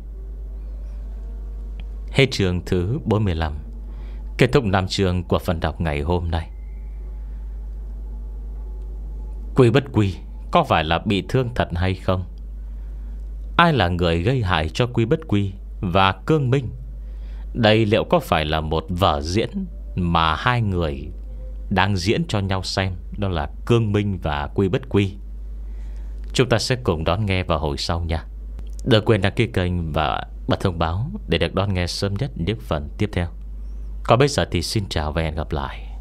Hết trường thứ 45 Kết thúc năm trường của phần đọc ngày hôm nay Quy bất quy Có phải là bị thương thật hay không Ai là người gây hại cho Quy bất quy Và Cương Minh Đây liệu có phải là một vở diễn Mà hai người đang diễn cho nhau xem Đó là Cương Minh và Quy Bất Quy Chúng ta sẽ cùng đón nghe vào hồi sau nha Đừng quên đăng ký kênh và bật thông báo Để được đón nghe sớm nhất những phần tiếp theo Còn bây giờ thì xin chào và hẹn gặp lại